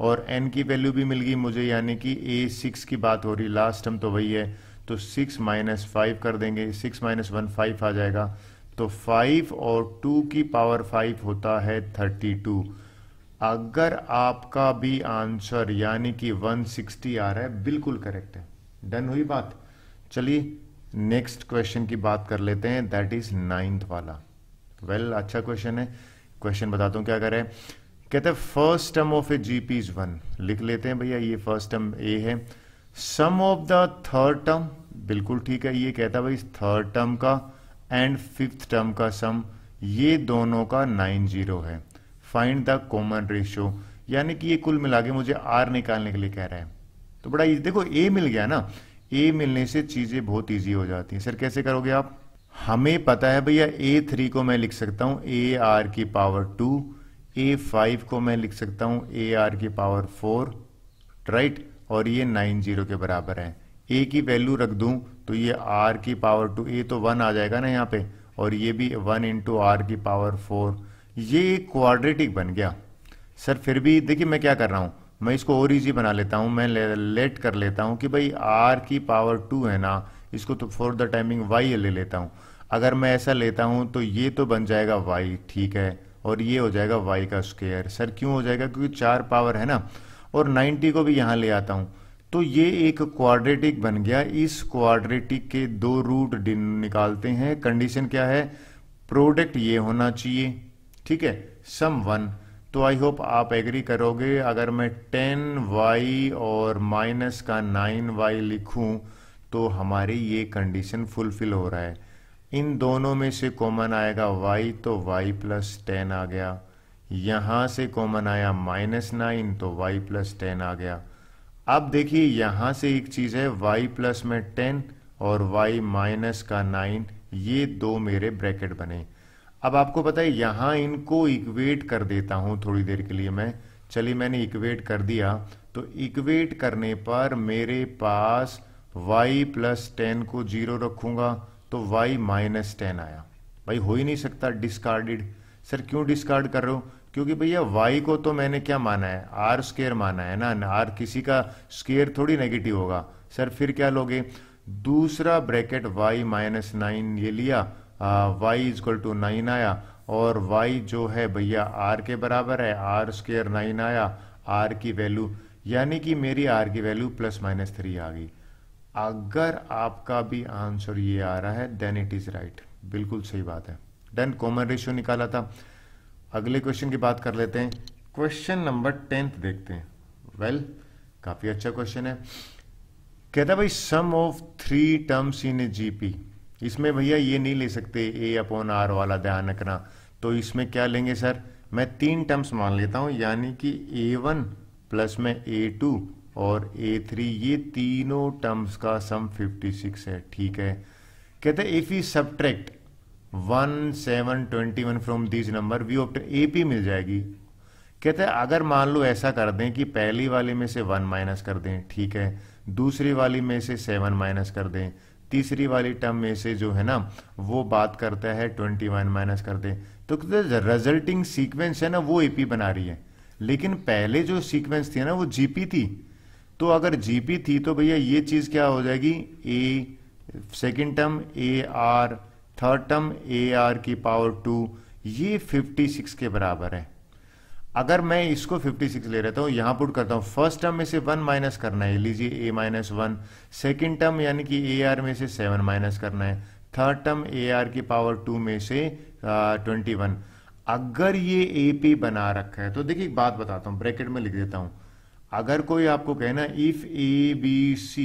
और एन की वैल्यू भी मिल गई मुझे यानी कि ए सिक्स की बात हो रही लास्ट टर्म तो वही है तो सिक्स माइनस फाइव कर देंगे सिक्स माइनस वन फाइव आ जाएगा तो फाइव और टू की पावर फाइव होता है थर्टी टू अगर आपका भी आंसर यानी कि वन सिक्सटी आ रहा है बिल्कुल करेक्ट है डन हुई बात चलिए नेक्स्ट क्वेश्चन की बात कर लेते हैं दैट इज नाइन्थ वाला वेल well, अच्छा क्वेश्चन है क्वेश्चन बताता हूँ क्या करें कहते हैं first term of a G P is one लिख लेते हैं भैया ये फर्स्ट टर्म ए है sum of the third term बिल्कुल ठीक है ये कहता है भाई थर्ड टर्म का एंड फिफ्थ टर्म का सम ये दोनों का नाइन जीरो है फाइंड द कॉमन रेशियो यानी कि ये कुल मिला के मुझे आर निकालने के लिए कह रहा है तो बड़ा इजी देखो ए मिल गया ना ए मिलने से चीजें बहुत ईजी हो जाती हैं सर कैसे करोगे आप हमें पता है भैया ए थ्री को मैं लिख सकता हूं ए आर की पावर टू ए फाइव को मैं लिख सकता हूँ ए आर की पावर फोर राइट और ये नाइन जीरो के बराबर है ए की वैल्यू रख दूँ तो ये आर की पावर टू ए तो वन आ जाएगा ना यहाँ पे और ये भी वन इंटू आर की पावर फोर ये क्वाड्रेटिक बन गया सर फिर भी देखिए मैं क्या कर रहा हूँ मैं इसको और इजी बना लेता हूँ मैं ले, लेट कर लेता हूँ कि भाई आर की पावर टू है ना इसको तो फॉर द टाइमिंग वाई ले लेता हूँ अगर मैं ऐसा लेता हूँ तो ये तो बन जाएगा वाई ठीक है और ये हो जाएगा वाई का स्क्वेयर सर क्यों हो जाएगा क्योंकि चार पावर है ना और 90 को भी यहां ले आता हूं तो ये एक क्वाड्रेटिक बन गया इस क्वाड्रेटिक के दो रूट निकालते हैं कंडीशन क्या है प्रोडक्ट ये होना चाहिए ठीक है सम वन तो आई होप आप एग्री करोगे अगर मैं टेन वाई और माइनस का नाइन वाई लिखूं तो हमारी ये कंडीशन फुलफिल हो रहा है इन दोनों में से कॉमन आएगा वाई तो वाई प्लस टेन आ गया यहाँ से कॉमन आया माइनस नाइन तो वाई प्लस टेन आ गया अब देखिए यहाँ से एक चीज़ है वाई प्लस में टेन और वाई माइनस का नाइन ये दो मेरे ब्रैकेट बने अब आपको पता है यहाँ इनको इक्वेट कर देता हूँ थोड़ी देर के लिए मैं चलिए मैंने इक्वेट कर दिया तो इक्वेट करने पर मेरे पास y प्लस टेन को जीरो रखूंगा तो y माइनस टेन आया भाई हो ही नहीं सकता डिस्कार्डेड सर क्यों डिस्कार्ड कर रहे हो क्योंकि भैया y को तो मैंने क्या माना है आर स्केयर माना है ना आर किसी का स्केयर थोड़ी नेगेटिव होगा सर फिर क्या लोगे दूसरा ब्रैकेट y माइनस नाइन ये लिया y इजक्वल टू नाइन आया और y जो है भैया आर के बराबर है आर स्केयर नाइन आया आर की वैल्यू यानी कि मेरी आर की वैल्यू प्लस माइनस थ्री आ गई अगर आपका भी आंसर ये आ रहा है देन इट इज राइट बिल्कुल सही बात है देन कॉमन रेशियो निकाला था अगले क्वेश्चन की बात कर लेते हैं क्वेश्चन नंबर टेंथ देखते हैं वेल well, काफी अच्छा क्वेश्चन है कहता भाई sum of three terms in a GP इसमें भैया ये नहीं ले सकते ए अपॉन आर वाला ध्यान रखना तो इसमें क्या लेंगे सर मैं तीन टर्म्स मान लेता हूं यानी कि ए वन प्लस में ए टू और ए थ्री ये तीनों टर्म्स का सम 56 है ठीक है कहते हैं if you subtract one seven twenty one from this number we opt A P मिल जाएगी कहते हैं अगर मान लो ऐसा कर दें कि पहली वाली में से वन माइनस कर दें ठीक है दूसरी वाली में से सेवन माइनस कर दें तीसरी वाली टर्म में से जो है ना वो बात करता है ट्वेंटी वन माइनस कर दें तो कहते रिजल्टिंग सीक्वेंस है ना वो ए पी बना रही है लेकिन पहले जो सीक्वेंस थी ना वो जीपी थी तो अगर जीपी थी तो भैया ये चीज़ क्या हो जाएगी a second term a r third term a r की पावर टू ये 56 के बराबर है अगर मैं इसको 56 ले रहता हूं यहां पुट करता हूँ फर्स्ट टर्म में से वन माइनस करना है लीजिए a minus one second term यानी कि ए आर में से सेवन माइनस करना है थर्ड टर्म ए आर की पावर टू में से ट्वेंटी वन अगर ये ए पी बना रखा है तो देखिए एक बात बताता हूँ ब्रैकेट में लिख देता हूँ अगर कोई आपको कहना if a B c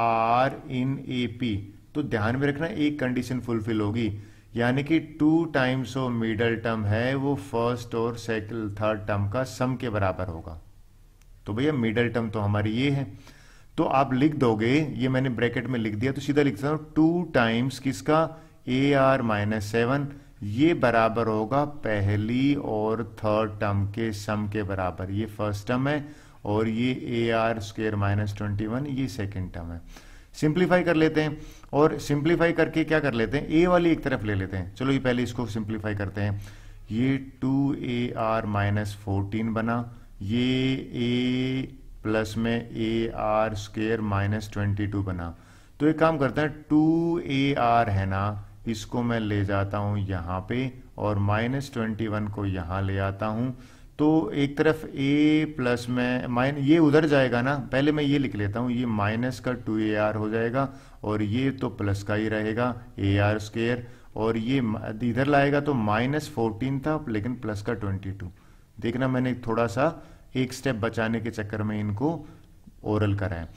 are in A P तो ध्यान में रखना एक कंडीशन फुलफिल होगी यानी कि two times of middle term है वो फर्स्ट और सेकंड थर्ड टर्म का सम के बराबर होगा तो भैया मिडल टर्म तो हमारी ये है तो आप लिख दोगे ये मैंने ब्रैकेट में लिख दिया तो सीधा लिखता हूं टू टाइम्स किसका ए आर माइनस सेवन ये बराबर होगा पहली और थर्ड टर्म के सम के बराबर ये फर्स्ट टर्म है और ये a r square minus twenty one ये सेकेंड टर्म है सिंप्लीफाई कर लेते हैं और सिंप्लीफाई करके क्या कर लेते हैं ए वाली एक तरफ ले लेते हैं चलो ये पहले इसको सिंप्लीफाई करते हैं ये two a are minus fourteen बना ये ए प्लस में a r square minus twenty two बना तो एक काम करते हैं टू ए आर है ना इसको मैं ले जाता हूं यहां पे और माइनस ट्वेंटी वन को यहां ले आता हूं तो एक तरफ ए प्लस में माइन ये उधर जाएगा ना पहले मैं ये लिख लेता हूँ ये माइनस का टू ए आर हो जाएगा और ये तो प्लस का ही रहेगा ए आर स्केयर और ये इधर लाएगा तो माइनस फोर्टीन था लेकिन प्लस का ट्वेंटी टू देखना मैंने थोड़ा सा एक स्टेप बचाने के चक्कर में इनको ओरल करा है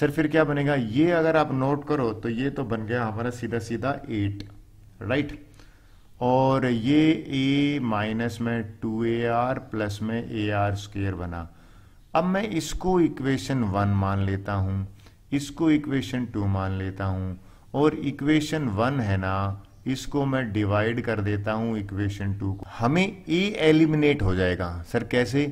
सर फिर क्या बनेगा ये अगर आप नोट करो तो ये तो बन गया हमारा सीधा सीधा एट राइट और ये ए माइनस में टू ए आर प्लस में ए आर स्क्वेयर बना अब मैं इसको इक्वेशन वन मान लेता हूँ इसको इक्वेशन टू मान लेता हूँ और इक्वेशन वन है ना इसको मैं डिवाइड कर देता हूँ इक्वेशन टू को हमें ए एलिमिनेट हो जाएगा सर कैसे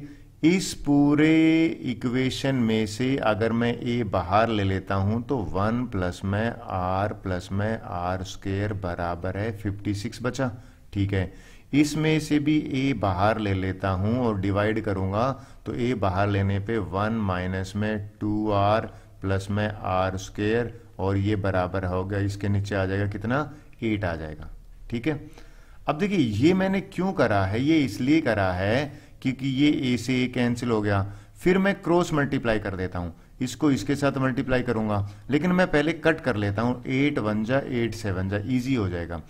इस पूरे इक्वेशन में से अगर मैं ए बाहर ले लेता हूं तो वन प्लस में आर प्लस में आर स्क्र बराबर है फिफ्टी सिक्स बचा ठीक है इसमें से भी ए बाहर ले लेता हूं और डिवाइड करूंगा तो ए बाहर लेने पे वन माइनस में टू आर प्लस में आर स्क्र और ये बराबर हो गया इसके नीचे आ जाएगा कितना एट आ जाएगा ठीक है अब देखिए ये मैंने क्यों करा है ये इसलिए करा है क्योंकि ये ए से ए कैंसिल हो गया फिर मैं क्रॉस मल्टीप्लाई कर देता हूँ इसको इसके साथ मल्टीप्लाई करूंगा लेकिन मैं पहले कट कर लेता हूँ एट वन जा एट सेवन जा ईजी हो जाएगा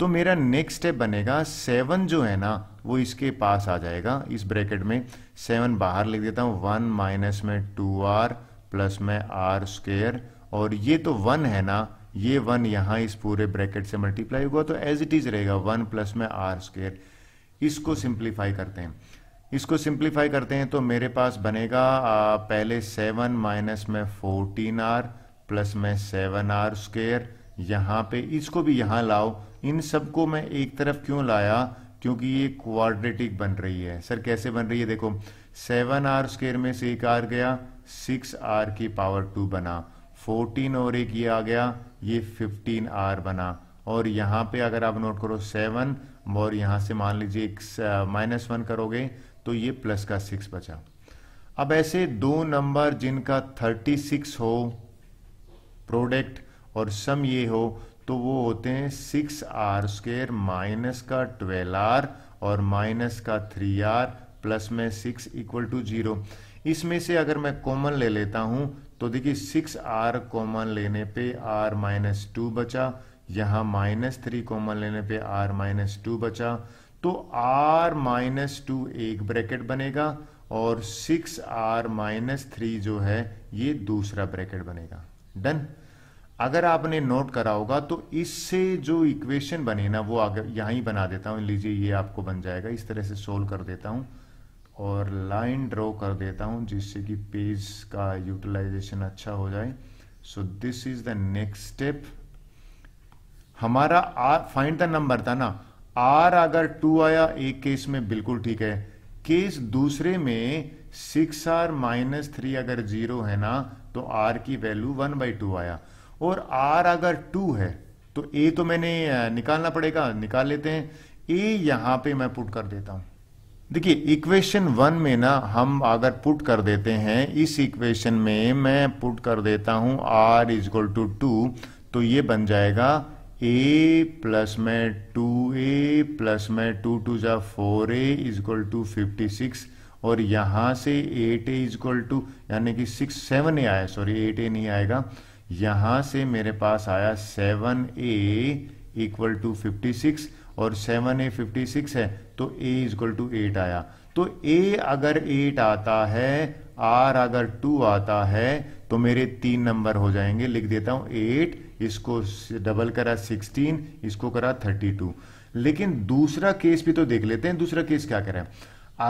तो मेरा नेक्स्ट स्टेप बनेगा सेवन जो है ना वो इसके पास आ जाएगा इस ब्रैकेट में सेवन बाहर लिख देता हूँ वन माइनस में टू आर प्लस में आर स्क्र और ये तो वन है ना ये वन यहाँ इस पूरे ब्रैकेट से मल्टीप्लाई हुआ तो एज इट इज रहेगा वन प्लस में आर स्क्र इसको सिंप्लीफाई करते हैं इसको सिंप्लीफाई करते हैं तो मेरे पास बनेगा आ, पहले सेवन माइनस में फोर्टीन आर प्लस में सेवन आर स्क्वेयर यहाँ पे इसको भी यहाँ लाओ इन सबको मैं एक तरफ क्यों लाया क्योंकि ये क्वाड्रेटिक बन रही है सर कैसे बन रही है देखो सेवन आर स्क्वेयर में से एक आर गया सिक्स आर की पावर टू बना फोर्टीन और एक ये आ गया ये फिफ्टीन आर बना और यहां पे अगर आप नोट करो सेवन और यहां से मान लीजिए माइनस वन करोगे तो ये प्लस का सिक्स बचा अब ऐसे दो नंबर जिनका थर्टी सिक्स हो प्रोडक्ट और सम ये हो तो वो होते हैं सिक्स आर स्क्र माइनस का ट्वेल्व आर और माइनस का थ्री आर प्लस में सिक्स इक्वल टू जीरो इसमें से अगर मैं कॉमन ले लेता हूं तो देखिए सिक्स आर कॉमन लेने पे आर माइनस टू बचा यहां माइनस थ्री कॉमन लेने पे आर माइनस टू बचा तो आर माइनस टू एक ब्रैकेट बनेगा और सिक्स आर माइनस थ्री जो है ये दूसरा ब्रैकेट बनेगा डन अगर आपने नोट करा होगा तो इससे जो इक्वेशन बने ना वो आगे यहाँ ही बना देता हूं लीजिए ये आपको बन जाएगा इस तरह से सोल्व कर देता हूं और लाइन ड्रॉ कर देता हूं जिससे कि पेज का यूटिलाइजेशन अच्छा हो जाए so this is the next step हमारा आर फाइंड द नंबर था ना आर अगर टू आया एक केस में बिल्कुल ठीक है केस दूसरे में सिक्स आर माइनस थ्री अगर जीरो है ना तो आर की वैल्यू वन बाई टू आया और आर अगर टू है तो ए तो मैंने निकालना पड़ेगा निकाल लेते हैं ए यहां पे मैं पुट कर देता हूं देखिए इक्वेशन वन में ना हम अगर पुट कर देते हैं इस इक्वेशन में मैं पुट कर देता हूं आर इजक्वल टू टू तो ये बन जाएगा ए प्लस में टू ए प्लस में टू टू जा four a is equal to fifty six और यहां से eight a is equal to यानी कि सिक्स सेवन ए आया सॉरी एट ए नहीं आएगा यहाँ से मेरे पास आया seven a equal to fifty six और सेवन ए फिफ्टी सिक्स है तो a is equal to eight आया तो ए अगर एट आता है आर अगर टू आता है तो मेरे तीन नंबर हो जाएंगे लिख देता हूं एट इसको डबल करा सिक्सटीन इसको करा थर्टी टू लेकिन दूसरा केस भी तो देख लेते हैं दूसरा केस क्या करें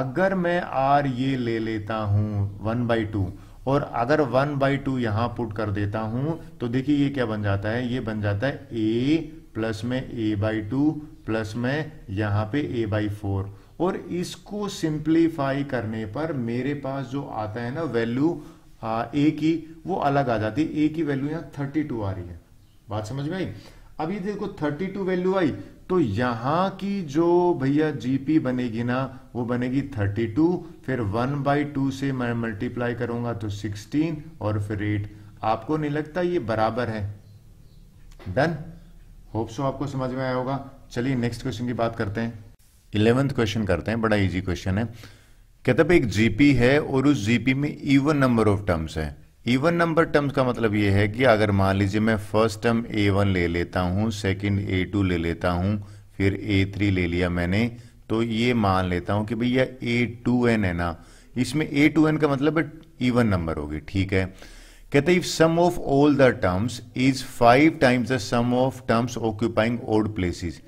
अगर मैं आर ये ले लेता हूं वन बाई टू और अगर वन बाई टू यहां पुट कर देता हूं तो देखिए ये क्या बन जाता है ये बन जाता है ए प्लस में ए बाई टू प्लस में यहां पे ए बाई फोर और इसको सिंप्लीफाई करने पर मेरे पास जो आता है ना वैल्यू ए की वो अलग आ जाती है ए की वैल्यू यहां थर्टी टू आ रही है बात समझ में आई अब ये देखो 32 वैल्यू आई तो यहां की जो भैया जीपी बनेगी ना वो बनेगी 32 फिर 1 बाई टू से मैं मल्टीप्लाई करूंगा तो 16 और फिर 8 आपको नहीं लगता ये बराबर है डन होप सो आपको समझ में आया होगा चलिए नेक्स्ट क्वेश्चन की बात करते हैं इलेवेंथ क्वेश्चन करते हैं बड़ा इजी क्वेश्चन है कहते एक जीपी है और उस जीपी में इवन नंबर ऑफ टर्म्स है इवन नंबर टर्म्स का मतलब ये है कि अगर मान लीजिए मैं फर्स्ट टर्म ए वन ले लेता हूँ सेकंड ए टू ले लेता हूँ फिर ए थ्री ले लिया मैंने तो ये मान लेता हूँ कि भैया ए टू एन है ना इसमें ए टू एन का मतलब इवन नंबर होगी ठीक है कहते if sum of all the terms is five times the sum of terms occupying old places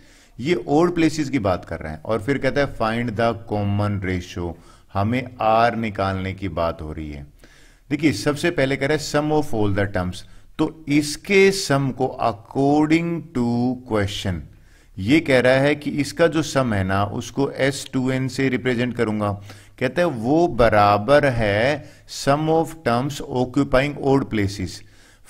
ये ओल्ड प्लेसेस की बात कर रहे हैं और फिर कहता है फाइंड द कॉमन रेशियो हमें आर निकालने की बात हो रही है देखिए सबसे पहले कह रहे हैं sum of all the terms तो इसके सम को अकॉर्डिंग टू क्वेश्चन ये कह रहा है कि इसका जो सम है ना उसको एस टू एन से रिप्रेजेंट करूंगा कहते हैं वो बराबर है sum of terms occupying old places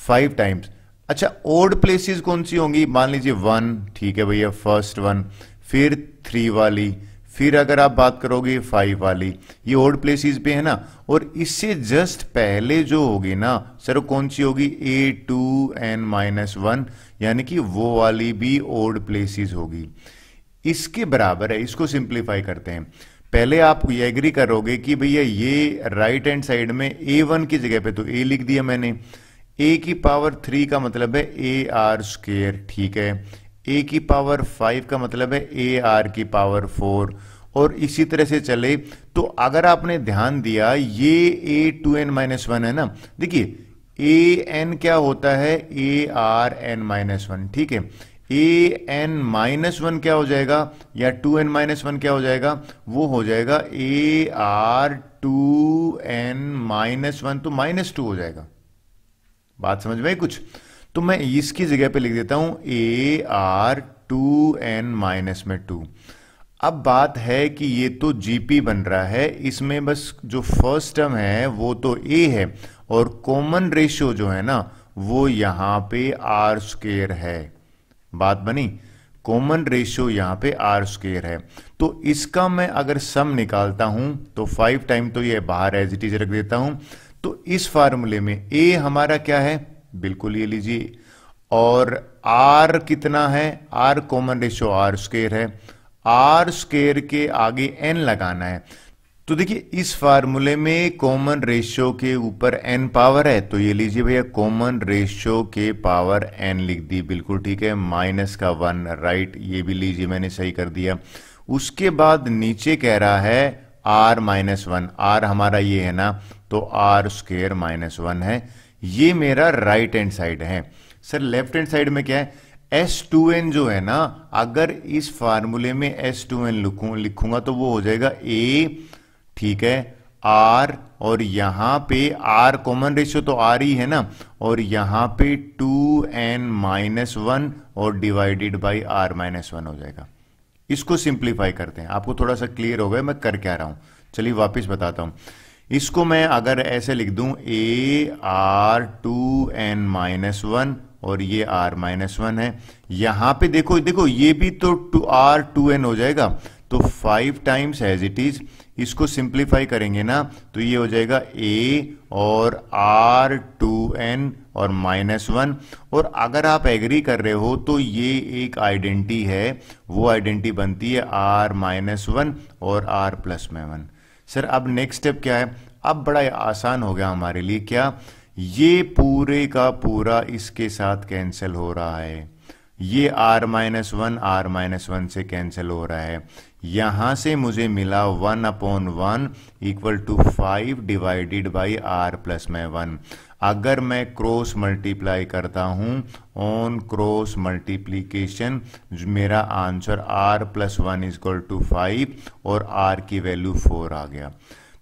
five times अच्छा ओल्ड प्लेसेस कौन सी होंगी मान लीजिए वन ठीक है भैया फर्स्ट वन फिर थ्री वाली फिर अगर आप बात करोगे फाइव वाली ये ओल्ड प्लेसेस पे है ना और इससे जस्ट पहले जो होगी ना सर कौन सी होगी a two n minus one यानी कि वो वाली भी ओल्ड प्लेसेस होगी इसके बराबर है इसको सिंप्लीफाई करते हैं पहले आप ये एग्री करोगे कि भैया ये राइट हैंड साइड में ए वन की जगह पे तो ए लिख दिया मैंने ए की पावर थ्री का मतलब है ए आर स्केयर ठीक है ए की पावर फाइव का मतलब है ए आर की पावर फोर और इसी तरह से चले तो अगर आपने ध्यान दिया ये a two n minus one है ना देखिए ए एन क्या होता है a are N minus one ठीक है ए एन माइनस वन क्या हो जाएगा या टू एन माइनस वन क्या हो जाएगा वो हो जाएगा a r two n minus one तो माइनस टू हो जाएगा बात समझ में कुछ तो मैं इसकी जगह पे लिख देता हूं a r two n minus में टू अब बात है कि ये तो जीपी बन रहा है इसमें बस जो फर्स्ट टर्म है वो तो ए है और कॉमन रेशियो जो है ना वो यहां पे आर स्क्र है बात बनी कॉमन रेशियो यहां पे आर स्क्र है तो इसका मैं अगर सम निकालता हूं तो फाइव टाइम तो ये बाहर एज इट इज रख देता हूं तो इस फार्मूले में ए हमारा क्या है बिल्कुल ये लीजिए और आर कितना है r common ratio r square है आर स्केयर के आगे एन लगाना है तो देखिए इस फार्मूले में कॉमन रेशियो के ऊपर एन पावर है तो ये लीजिए भैया कॉमन रेशियो के पावर एन लिख दी बिल्कुल ठीक है माइनस का वन राइट ये भी लीजिए मैंने सही कर दिया उसके बाद नीचे कह रहा है आर माइनस वन आर हमारा ये है ना तो आर स्केयर माइनस वन है ये मेरा राइट हैंड साइड है सर लेफ्ट हैंड साइड में क्या है एस टू एन जो है ना अगर इस फार्मूले में एस टू एन लिखू लिखूंगा तो वो हो जाएगा ए ठीक है आर और यहां पे आर कॉमन रेशियो तो आर ही है ना और यहां पे एन माइनस वन और divided by r minus one हो जाएगा इसको सिंप्लीफाई करते हैं आपको थोड़ा सा क्लियर हो गया मैं करके आ रहा हूं चलिए वापस बताता हूं इसको मैं अगर ऐसे लिख दूं a r two n minus one और ये आर माइनस वन है यहां पे देखो देखो ये भी तो टू आर टू एन हो जाएगा तो five times as it is इसको सिंप्लीफाई करेंगे ना तो ये हो जाएगा ए और आर टू एन और माइनस वन और अगर आप एग्री कर रहे हो तो ये एक आइडेंटिटी है वो आइडेंटिटी बनती है आर माइनस वन और आर प्लस में वन सर अब नेक्स्ट स्टेप क्या है अब बड़ा आसान हो गया हमारे लिए क्या ये पूरे का पूरा इसके साथ कैंसिल हो रहा है ये r minus one r minus one से कैंसिल हो रहा है यहां से मुझे मिला one upon one equal to five divided by r plus में वन अगर मैं क्रॉस मल्टीप्लाई करता हूँ ऑन क्रॉस मल्टीप्लीकेशन मेरा answer r plus one equal to five और आर की वैल्यू फोर आ गया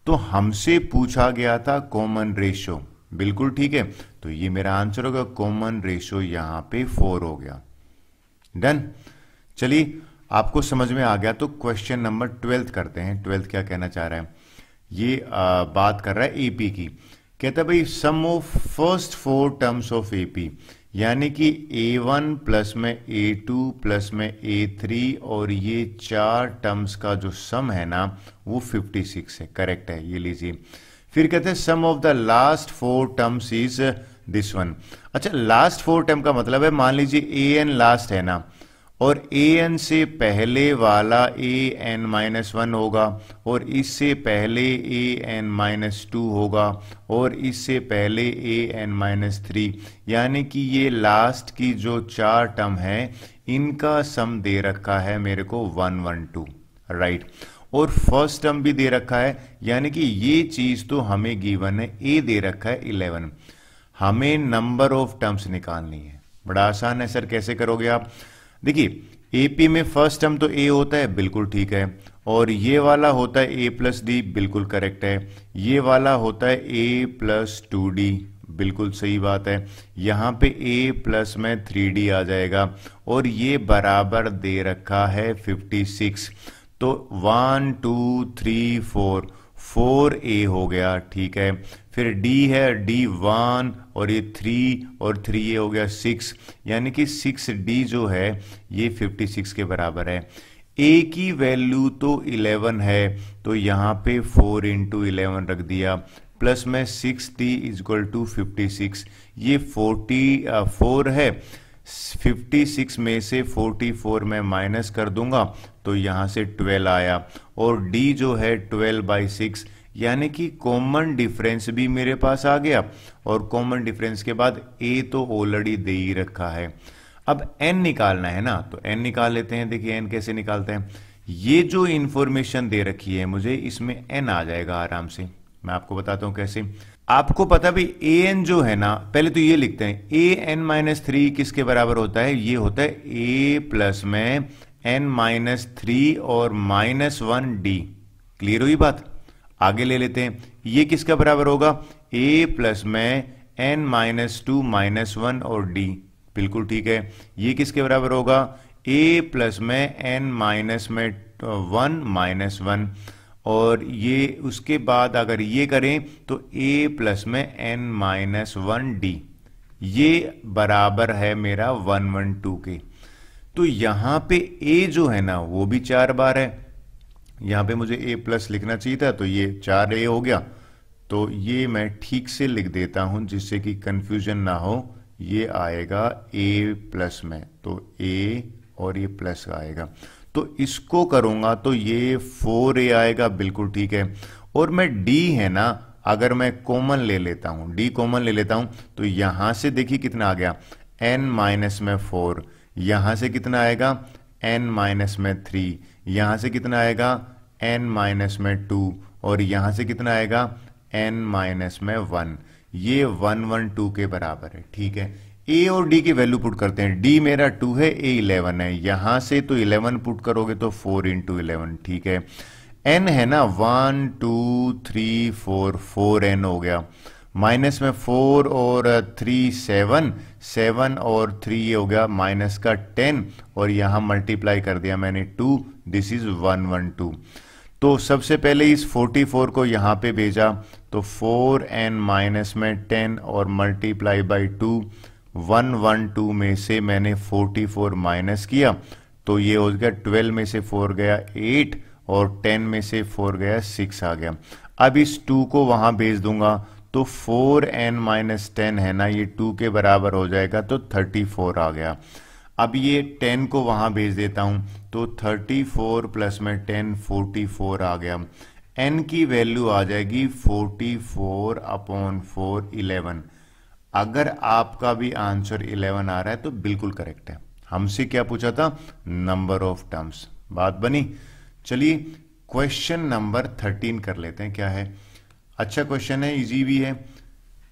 तो हमसे पूछा गया था कॉमन रेशो बिल्कुल ठीक है तो ये मेरा आंसर होगा कॉमन रेशो यहां पे फोर हो गया डन चलिए आपको समझ में आ गया तो क्वेश्चन नंबर ट्वेल्थ करते हैं ट्वेल्थ क्या कहना चाह रहा है ये आ, बात कर रहा है एपी की कहता भाई sum of first four terms of AP यानी कि ए वन प्लस में ए टू प्लस में ए थ्री और ये चार टर्म्स का जो सम है ना वो फिफ्टी सिक्स है करेक्ट है ये लीजिए फिर कहते हैं sum of the last four terms is this one अच्छा लास्ट फोर टर्म का मतलब है मान लीजिए ए एन लास्ट है ना और ए एन से पहले वाला ए एन माइनस वन होगा और इससे पहले ए एन माइनस टू होगा और इससे पहले ए एन माइनस थ्री यानी कि ये लास्ट की जो चार टर्म है इनका सम दे रखा है मेरे को वन वन टू राइट और फर्स्ट टर्म भी दे रखा है यानी कि ये चीज तो हमें गिवन है ए दे रखा है इलेवन हमें नंबर ऑफ टर्म्स निकालनी है बड़ा आसान है सर कैसे करोगे आप देखिए एपी में फर्स्ट टर्म तो ए होता है बिल्कुल ठीक है और ये वाला होता है ए प्लस डी बिल्कुल करेक्ट है ये वाला होता है ए प्लस टू डी बिल्कुल सही बात है यहाँ पे ए प्लस में थ्री डी आ जाएगा और ये बराबर दे रखा है फिफ्टी सिक्स तो one two three four four a हो गया ठीक है फिर डी है डी वन और ये थ्री और थ्री ए हो गया सिक्स यानी कि सिक्स डी जो है ये फिफ्टी सिक्स के बराबर है ए की वैल्यू तो इलेवन है तो यहाँ पे फोर इंटू इलेवन रख दिया प्लस में six t is equal to fifty six ये फोर्टी फोर uh, है 56 में से 44 में माइनस कर दूंगा तो यहां से 12 आया और डी जो है 12 बाई सिक्स यानी कि कॉमन डिफरेंस भी मेरे पास आ गया और कॉमन डिफरेंस के बाद ए तो ऑलरेडी दे ही रखा है अब एन निकालना है ना तो एन निकाल लेते हैं देखिए एन कैसे निकालते हैं ये जो इंफॉर्मेशन दे रखी है मुझे इसमें एन आ जाएगा आराम से मैं आपको बताता हूँ कैसे आपको पता भी ए एन जो है ना पहले तो ये लिखते हैं ए एन माइनस थ्री किसके बराबर होता है ये होता है ए प्लस में एन माइनस थ्री और माइनस वन डी क्लियर हुई बात आगे ले लेते हैं ये किसका बराबर होगा ए प्लस में N minus two minus one और डी बिल्कुल ठीक है ये किसके बराबर होगा ए प्लस में एन माइनस में वन माइनस वन और ये उसके बाद अगर ये करें तो a प्लस में n माइनस वन डी ये बराबर है मेरा वन वन टू के तो यहां पे a जो है ना वो भी चार बार है यहां पे मुझे a प्लस लिखना चाहिए था तो ये चार ए हो गया तो ये मैं ठीक से लिख देता हूं जिससे कि कंफ्यूजन ना हो ये आएगा a प्लस में तो a और ये प्लस आएगा तो इसको करूंगा तो ये फोर ए आएगा बिल्कुल ठीक है और मैं डी है ना अगर मैं कॉमन ले लेता हूं डी कॉमन ले लेता हूं तो यहां से देखिए कितना आ गया एन माइनस में फोर यहां से कितना आएगा एन माइनस में थ्री यहां से कितना आएगा एन माइनस में टू और यहां से कितना आएगा एन माइनस में वन ये वन वन टू के बराबर है ठीक है ए और डी की वैल्यू पुट करते हैं डी मेरा टू है ए इलेवन है यहां से तो इलेवन पुट करोगे तो फोर इंटू इलेवन ठीक है एन है ना one two three four four n हो गया माइनस में फोर और थ्री सेवन सेवन और थ्री ये हो गया माइनस का टेन और यहां मल्टीप्लाई कर दिया मैंने two this is one one two तो सबसे पहले इस 44 को यहां पे भेजा तो फोर एन माइनस में 10 और multiply by two one one two में से मैंने फोर्टी फोर माइनस किया तो ये हो गया ट्वेल्व में से फोर गया एट और टेन में से फोर गया सिक्स आ गया अब इस टू को वहां भेज दूंगा तो फोर एन माइनस टेन है ना ये टू के बराबर हो जाएगा तो थर्टी फोर आ गया अब ये टेन को वहां भेज देता हूं तो थर्टी फोर प्लस में टेन फोर्टी फोर आ गया एन की वैल्यू आ जाएगी forty four upon four eleven अगर आपका भी आंसर 11 आ रहा है तो बिल्कुल करेक्ट है हमसे क्या पूछा था नंबर ऑफ टर्म्स बात बनी चलिए क्वेश्चन नंबर 13 कर लेते हैं क्या है अच्छा क्वेश्चन है इजी भी है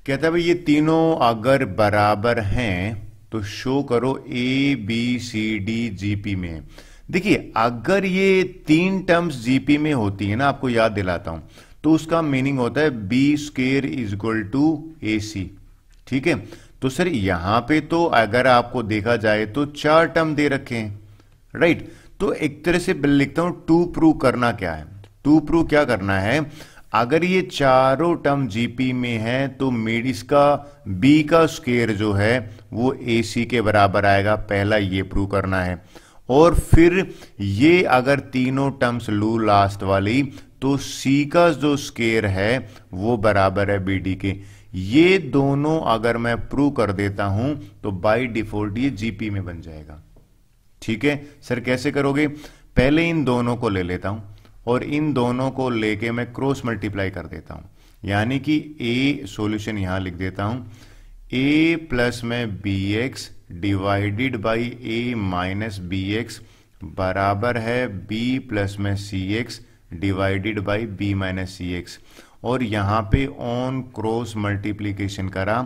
कहता है भाई ये तीनों अगर बराबर हैं तो शो करो a B c d GP में देखिए अगर ये तीन टर्म्स जीपी में होती है ना आपको याद दिलाता हूं तो उसका मीनिंग होता है b square is equal to a c ठीक है तो सर यहां पे तो अगर आपको देखा जाए तो चार टर्म दे रखे हैं राइट तो एक तरह से बिल लिखता हूं टू प्रूव करना क्या है टू प्रूव क्या करना है अगर ये चारों टर्म जीपी में है तो मेडिस का बी का स्केयर जो है वो ए सी के बराबर आएगा पहला ये प्रूव करना है और फिर ये अगर तीनों टर्म्स लू लास्ट वाली तो सी का जो स्केयर है वो बराबर है बी डी के ये दोनों अगर मैं प्रूव कर देता हूं तो बाय डिफॉल्ट ये जीपी में बन जाएगा ठीक है सर कैसे करोगे पहले इन दोनों को ले लेता हूं और इन दोनों को लेके मैं क्रॉस मल्टीप्लाई कर देता हूं यानी कि ए सॉल्यूशन यहां लिख देता हूं ए प्लस में b x divided by a minus b x बराबर है बी प्लस में c x divided by b minus c x और यहाँ पे ऑन क्रॉस मल्टीप्लीकेशन करा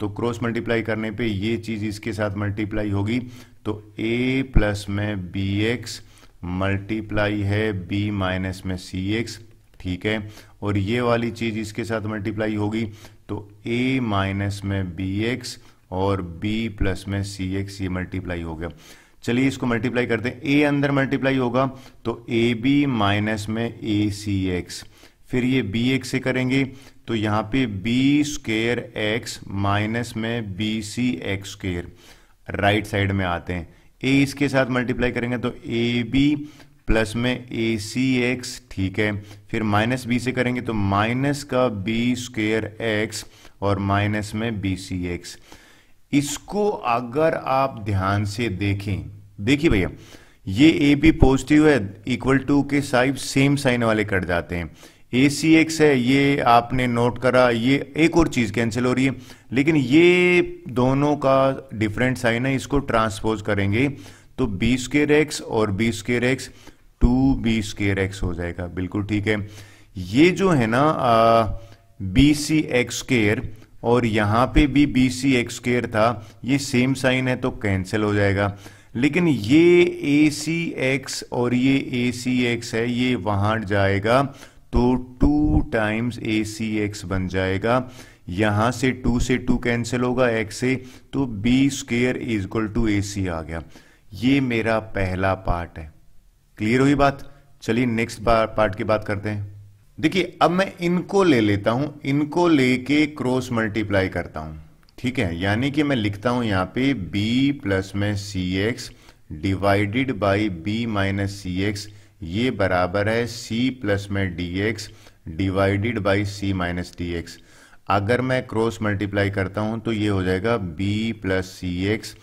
तो क्रॉस मल्टीप्लाई करने पे ये चीज़ इसके साथ मल्टीप्लाई होगी तो ए प्लस में बी एक्स मल्टीप्लाई है बी माइनस में सी एक्स ठीक है और ये वाली चीज़ इसके साथ मल्टीप्लाई होगी तो ए माइनस में बी एक्स और b प्लस में सी एक्स ये मल्टीप्लाई हो गया चलिए इसको मल्टीप्लाई करते हैं a अंदर मल्टीप्लाई होगा तो ए बी माइनस में ए सी एक्स फिर ये बी एक्स से करेंगे तो यहाँ पे बी स्केयर एक्स माइनस में b c x square right side में आते हैं ए इसके साथ मल्टीप्लाई करेंगे तो ए बी प्लस में ए सी एक्स ठीक है फिर माइनस बी से करेंगे तो माइनस का बी स्क्र एक्स और माइनस में बी सी एक्स इसको अगर आप ध्यान से देखें देखिए भैया ये ए बी पॉजिटिव है इक्वल टू के साइड सेम साइन वाले कट जाते हैं ए सी एक्स है ये आपने नोट करा ये एक और चीज़ कैंसिल हो रही है लेकिन ये दोनों का डिफरेंट साइन है इसको ट्रांसपोज करेंगे तो बी स्केयर एक्स और b square x two b square x हो जाएगा बिल्कुल ठीक है ये जो है ना बी सी एक्स स्केयर और यहाँ पे भी बी सी एक्स स्केयर था ये सेम साइन है तो कैंसिल हो जाएगा लेकिन ये ए सी एक्स और ये ए सी एक्स है ये वहां जाएगा तो two times a c x बन जाएगा यहां से टू से टू कैंसिल होगा एक्स से तो b square is equal to a c आ गया ये मेरा पहला पार्ट है क्लियर हुई बात चलिए नेक्स्ट पार्ट की बात करते हैं देखिए अब मैं इनको ले लेता हूं इनको लेके क्रॉस मल्टीप्लाई करता हूं ठीक है यानी कि मैं लिखता हूं यहां पे b प्लस में c x divided by b minus c x ये बराबर है c प्लस में d x divided by c minus d x अगर मैं क्रॉस मल्टीप्लाई करता हूं तो ये हो जाएगा b plus c x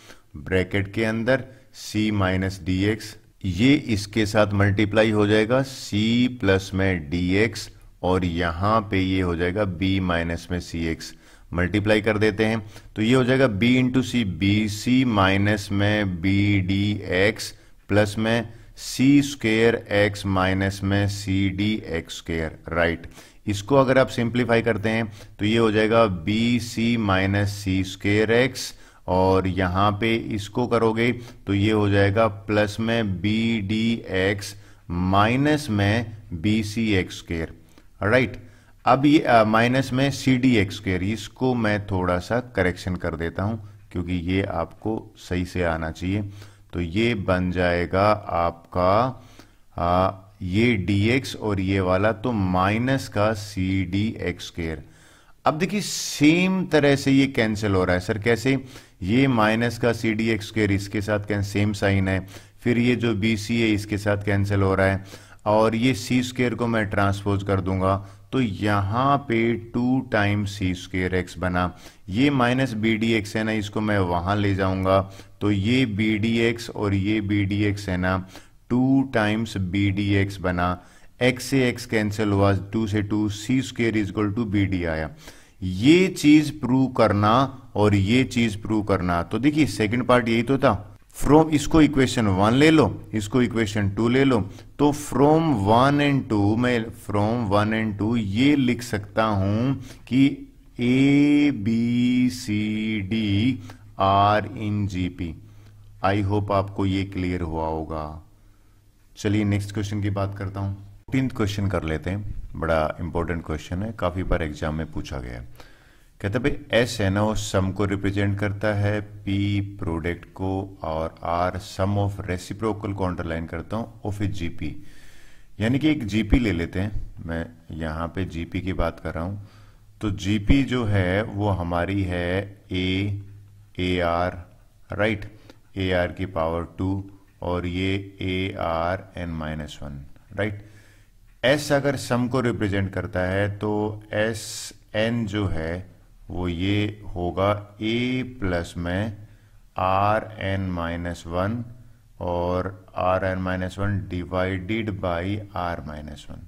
bracket के अंदर c माइनस डी एक्स ये इसके साथ मल्टीप्लाई हो जाएगा c प्लस में डी एक्स और यहां पे ये हो जाएगा b माइनस में सी एक्स मल्टीप्लाई कर देते हैं तो ये हो जाएगा b into c b c minus में बी डी एक्स प्लस में सी स्क्र एक्स माइनस में c d x square right इसको अगर आप सिंप्लीफाई करते हैं तो ये हो जाएगा b c minus c square x और यहां पे इसको करोगे तो ये हो जाएगा प्लस में बी डी एक्स माइनस में b c x square right अब ये माइनस में सी डी एक्स स्क्र इसको मैं थोड़ा सा करेक्शन कर देता हूं क्योंकि ये आपको सही से आना चाहिए तो ये बन जाएगा आपका आ, ये dx और ये वाला तो माइनस का सी डी एक्स स्केयर अब देखिए सेम तरह से ये कैंसिल हो रहा है सर कैसे ये माइनस का सी डी एक्स स्केयर इसके साथ सेम साइन है फिर ये जो बी सी है इसके साथ कैंसिल हो रहा है और ये सी स्केयर को मैं ट्रांसपोज कर दूंगा तो यहां पे two time c square x बना ये माइनस बी डी एक्स है ना इसको मैं वहां ले जाऊंगा तो ये बी डी एक्स और ये बी डी एक्स है ना two times b d x बना एक्स से एक्स कैंसिल हुआ टू से two c square is equal to b d आया ये चीज़ प्रूव करना और ये चीज़ प्रूव करना तो देखिए सेकंड पार्ट यही तो था फ्रोम इसको इक्वेशन वन ले लो इसको इक्वेशन टू ले लो तो फ्रोम वन एंड टू मैं फ्रोम वन एंड टू ये लिख सकता हूं कि a B c d are in G P I hope आपको ये क्लियर हुआ होगा चलिए नेक्स्ट क्वेश्चन की बात करता हूं टेंथ क्वेश्चन कर लेते हैं बड़ा इंपॉर्टेंट क्वेश्चन है काफी बार एग्जाम में पूछा गया है कहते भाई एस है ना वो सम को रिप्रेजेंट करता है पी प्रोडक्ट को और आर सम ऑफ रेसिप्रोकल को अंडरलाइन करता हूँ ऑफ ए जीपी यानी कि एक जीपी ले लेते हैं मैं यहां पे जीपी की बात कर रहा हूं तो जीपी जो है वो हमारी है a a r right a r की पावर टू और ये a are N minus one right s अगर सम को रिप्रेजेंट करता है तो एस एन जो है वो ये होगा ए प्लस में आर एन माइनस वन और r N minus one divided by r minus one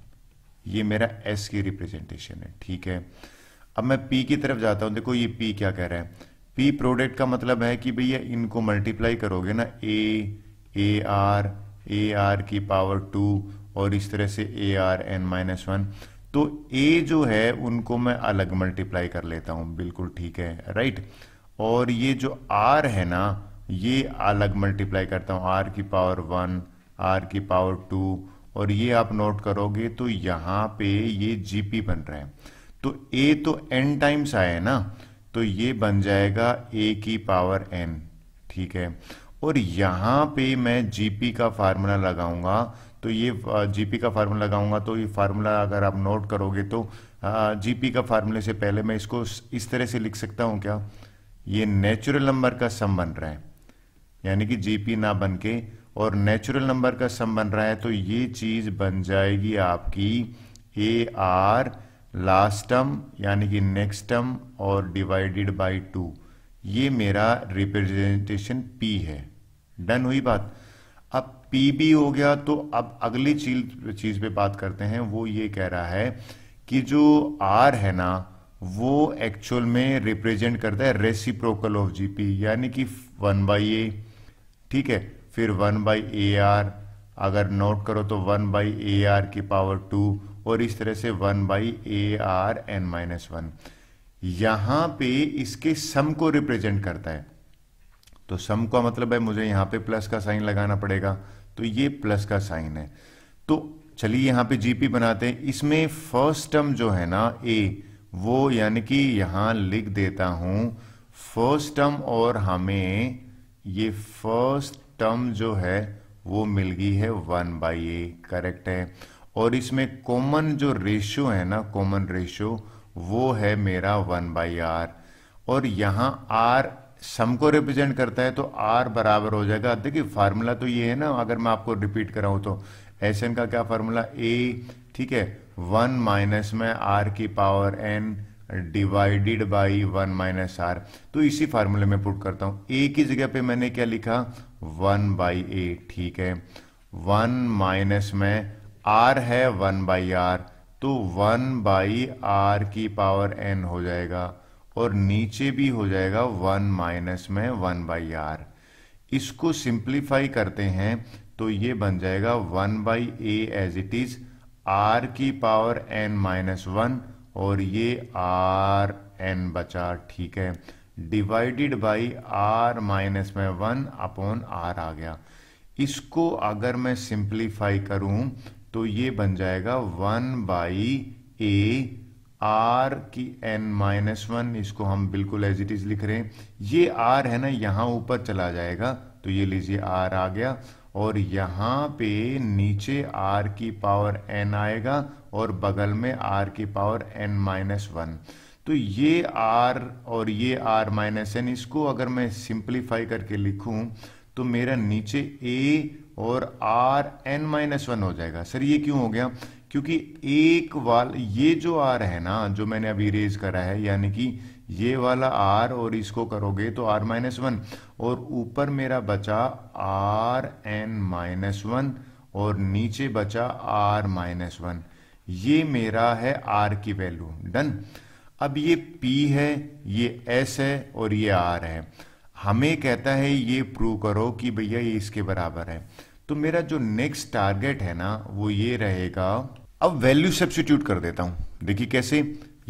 ये मेरा एस की रिप्रेजेंटेशन है ठीक है अब मैं पी की तरफ जाता हूं देखो ये पी क्या कह रहा है पी प्रोडक्ट का मतलब है कि भैया इनको मल्टीप्लाई करोगे ना a a r a r की पावर टू और इस तरह से a are N minus one तो ए जो है उनको मैं अलग मल्टीप्लाई कर लेता हूं बिल्कुल ठीक है राइट और ये जो आर है ना ये अलग मल्टीप्लाई करता हूं आर की पावर वन आर की पावर टू और ये आप नोट करोगे तो यहां पे ये जीपी बन रहा है तो ए तो एन टाइम्स है ना तो ये बन जाएगा ए की पावर एन ठीक है और यहां पे मैं जीपी का फार्मूला लगाऊंगा तो ये जीपी का फार्मूला लगाऊंगा तो ये फार्मूला अगर आप नोट करोगे तो जीपी का फार्मूले से पहले मैं इसको इस तरह से लिख सकता हूँ क्या ये नेचुरल नंबर का सम बन रहा है यानी कि जीपी ना बन के और नेचुरल नंबर का सम बन रहा है तो ये चीज़ बन जाएगी आपकी ए आर लास्ट टर्म यानी कि नेक्स्ट टर्म और डिवाइडेड बाय टू ये मेरा रिप्रेजेंटेशन पी है डन हुई बात पीबी हो गया तो अब अगली चीज चीज पे बात करते हैं वो ये कह रहा है कि जो आर है ना वो एक्चुअल में रिप्रेजेंट करता है रेसिप्रोकल ऑफ जीपी यानी कि वन बाई ए ठीक है फिर वन बाई ए आर अगर नोट करो तो वन बाई ए आर की पावर टू और इस तरह से one by a are N minus one यहां पे इसके सम को रिप्रेजेंट करता है तो सम का मतलब है मुझे यहां पे प्लस का साइन लगाना पड़ेगा तो ये प्लस का साइन है तो चलिए यहां पे जीपी बनाते हैं इसमें फर्स्ट टर्म जो है ना ए वो यानी कि यहां लिख देता हूं फर्स्ट टर्म और हमें ये फर्स्ट टर्म जो है वो मिल गई है वन बाई ए करेक्ट है और इसमें कॉमन जो रेशियो है ना कॉमन रेशियो वो है मेरा वन बाई आर और यहां आर सम को रिप्रेजेंट करता है तो आर बराबर हो जाएगा देखिए फार्मूला तो ये है ना अगर मैं आपको रिपीट कराऊं तो एस एन का क्या फार्मूला ए ठीक है वन माइनस में आर की power n divided by one minus r तो इसी फार्मूले में पुट करता हूं ए की जगह पे मैंने क्या लिखा वन बाई ए ठीक है वन माइनस में आर है वन बाई आर तो वन बाई आर की पावर एन हो जाएगा और नीचे भी हो जाएगा वन माइनस में वन बाई आर इसको सिंप्लीफाई करते हैं तो ये बन जाएगा one by a as it is r की पावर एन माइनस वन और ये आर एन बचा ठीक है डिवाइडेड बाई आर माइनस में वन अपॉन आर आ गया इसको अगर मैं सिंप्लीफाई करूं तो ये बन जाएगा वन बाई ए आर की एन माइनस वन इसको हम बिल्कुल एज इट इज लिख रहे हैं ये आर है ना यहाँ ऊपर चला जाएगा तो ये लीजिए आर आ गया और यहाँ पे नीचे आर की पावर एन आएगा और बगल में आर की पावर एन माइनस वन तो ये आर और ये आर माइनस एन इसको अगर मैं सिंप्लीफाई करके लिखूं तो मेरा नीचे ए और आर एन माइनस वन हो जाएगा सर ये क्यों हो गया क्योंकि एक वाल ये जो आर है ना जो मैंने अभी रेज करा है यानी कि ये वाला आर और इसको करोगे तो आर माइनस वन और ऊपर मेरा बचा आर एन माइनस वन और नीचे बचा आर माइनस वन ये मेरा है आर की वैल्यू डन अब ये पी है ये एस है और ये आर है हमें कहता है ये प्रूव करो कि भैया ये इसके बराबर है तो मेरा जो नेक्स्ट टारगेट है ना वो ये रहेगा अब वैल्यू सब्सिट्यूट कर देता हूं देखिए कैसे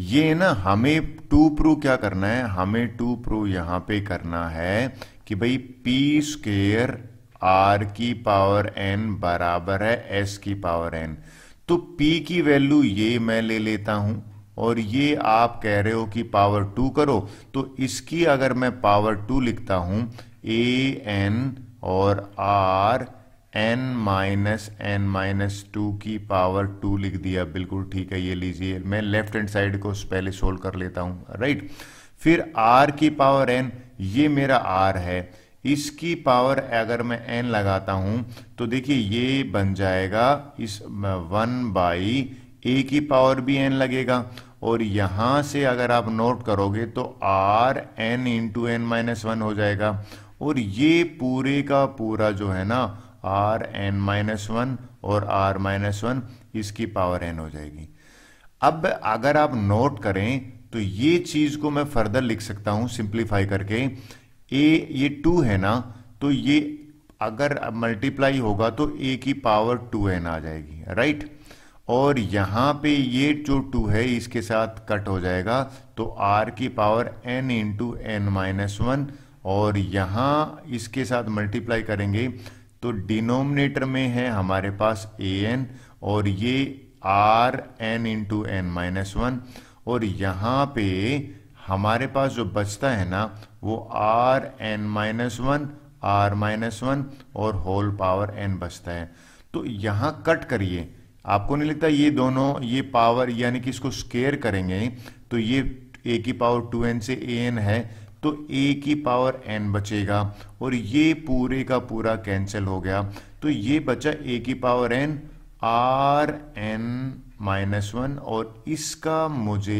ये है ना हमें टू प्रो क्या करना है हमें टू प्रो यहां पे करना है कि भाई पी स्केयर आर की पावर एन बराबर है एस की पावर एन तो पी की वैल्यू ये मैं ले लेता हूं और ये आप कह रहे हो कि पावर टू करो तो इसकी अगर मैं पावर टू लिखता हूं ए एन और r N minus n minus two की पावर टू लिख दिया बिल्कुल ठीक है ये लीजिए मैं लेफ्ट हैंड साइड को पहले सोल्व कर लेता हूँ राइट फिर आर की पावर एन ये मेरा आर है इसकी पावर अगर मैं एन लगाता हूं तो देखिए ये बन जाएगा इस वन बाई ए की पावर भी एन लगेगा और यहां से अगर आप नोट करोगे तो r n into n minus one हो जाएगा और ये पूरे का पूरा जो है ना आर एन माइनस वन और आर माइनस वन इसकी पावर एन हो जाएगी अब अगर आप नोट करें तो ये चीज को मैं फर्दर लिख सकता हूं सिंप्लीफाई करके ए ये टू है ना तो ये अगर मल्टीप्लाई होगा तो ए की पावर टू एन आ जाएगी राइट और यहां पे ये जो टू है इसके साथ कट हो जाएगा तो आर की power n into n minus one और यहां इसके साथ मल्टीप्लाई करेंगे तो डिनोमिनेटर में है हमारे पास ए एन और ये r n into n minus one और यहाँ पे हमारे पास जो बचता है ना वो r N minus one r minus one और होल पावर एन बचता है तो यहां कट करिए आपको नहीं लगता ये दोनों ये पावर यानी कि इसको स्केयर करेंगे तो ये ए की पावर टू एन से ए एन है तो ए की पावर एन बचेगा और ये पूरे का पूरा कैंसिल हो गया तो ये बचा ए की power n r N minus one और इसका मुझे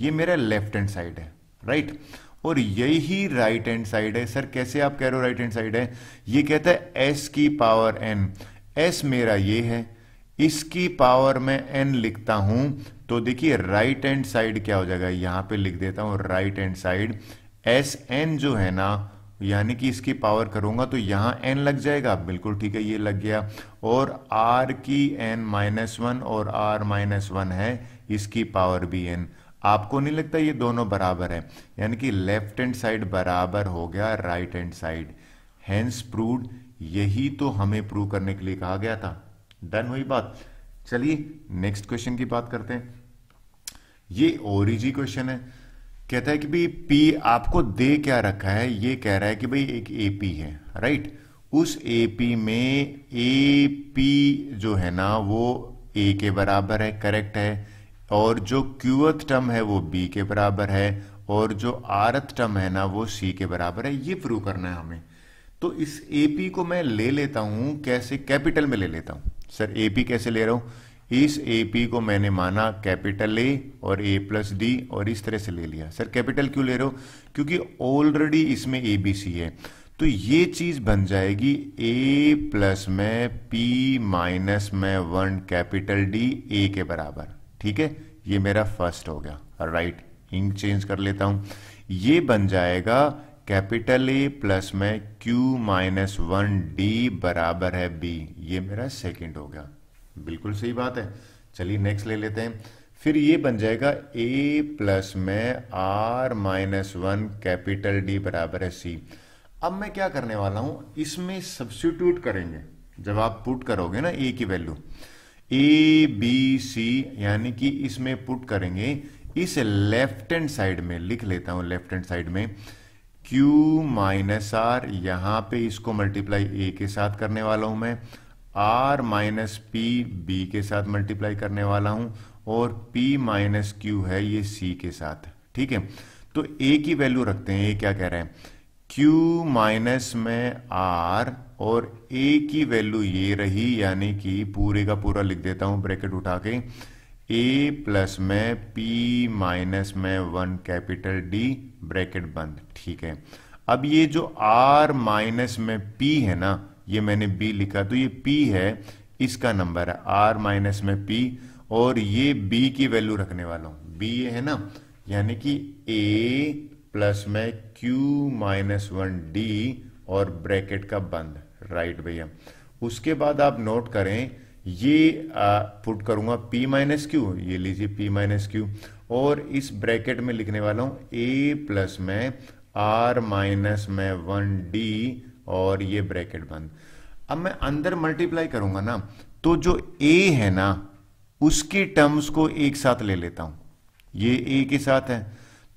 ये मेरा लेफ्ट हैंड साइड है राइट और यही राइट हैंड साइड है सर कैसे आप कह रहे हो राइट हैंड साइड है ये कहता है एस की पावर एन एस मेरा ये है इसकी पावर में एन लिखता हूं तो देखिए राइट हैंड साइड क्या हो जाएगा यहां पे लिख देता हूं right hand side s n जो है ना यानी कि इसकी पावर करूंगा तो यहां एन लग जाएगा बिल्कुल ठीक है ये लग गया और आर की एन माइनस वन और आर माइनस वन है इसकी पावर भी एन आपको नहीं लगता ये दोनों बराबर है यानी कि लेफ्ट एंड साइड बराबर हो गया right hand side hence prove यही तो हमें प्रूव करने के लिए कहा गया था डन हुई बात चलिए नेक्स्ट क्वेश्चन की बात करते हैं ये ओरिजी क्वेश्चन है कहता है कि भाई पी आपको दे क्या रखा है ये कह रहा है कि भाई एक ए पी है राइट उस ए पी में ए पी जो है ना वो ए के बराबर है करेक्ट है और जो क्यूथ टर्म है वो बी के बराबर है और जो आरथ टर्म है ना वो सी के बराबर है ये प्रूव करना है हमें तो इस ए पी को मैं ले लेता हूं कैसे कैपिटल में ले लेता हूं सर ए पी कैसे ले रहा हूं इस ए पी को मैंने माना कैपिटल ए और ए प्लस डी और इस तरह से ले लिया सर कैपिटल क्यों ले रहे हो क्योंकि ऑलरेडी इसमें ए बी सी है तो ये चीज बन जाएगी ए प्लस में पी माइनस में वन कैपिटल डी ए के बराबर ठीक है ये मेरा फर्स्ट हो गया राइट इंक चेंज कर लेता हूं ये बन जाएगा कैपिटल ए प्लस में क्यू माइनस वन डी बराबर है बी ये मेरा सेकंड हो गया बिल्कुल सही बात है चलिए नेक्स्ट ले लेते हैं फिर ये बन जाएगा ए प्लस में are minus one capital D बराबर है सी अब मैं क्या करने वाला हूं इसमें सब्सिट्यूट करेंगे जब आप पुट करोगे ना ए की वैल्यू ए बी सी यानी कि इसमें पुट करेंगे इस लेफ्ट हैंड साइड में लिख लेता हूं लेफ्ट हैंड साइड में Q माइनस आर यहां पे इसको मल्टीप्लाई ए के साथ करने वाला हूं मैं आर माइनस पी बी के साथ मल्टीप्लाई करने वाला हूं और p माइनस क्यू है ये c के साथ ठीक है तो a की वैल्यू रखते हैं ये क्या कह रहे हैं q माइनस में r और a की वैल्यू ये रही यानी कि पूरे का पूरा लिख देता हूं ब्रैकेट उठा के a प्लस में p माइनस में वन कैपिटल d ब्रैकेट बंद ठीक है अब ये जो r माइनस में p है ना ये मैंने बी लिखा तो ये पी है इसका नंबर है आर माइनस में पी और ये बी की वैल्यू रखने वाला हूं बी ये है ना यानी कि ए प्लस में क्यू माइनस वन डी और ब्रैकेट का बंद राइट भैया उसके बाद आप नोट करें ये पुट करूंगा p माइनस क्यू ये लीजिए p माइनस क्यू और इस ब्रैकेट में लिखने वाला हूं a प्लस में r माइनस में वन डी और ये ब्रैकेट बंद अब मैं अंदर मल्टीप्लाई करूंगा ना तो जो ए है ना उसकी टर्म्स को एक साथ ले लेता हूं ये ए के साथ है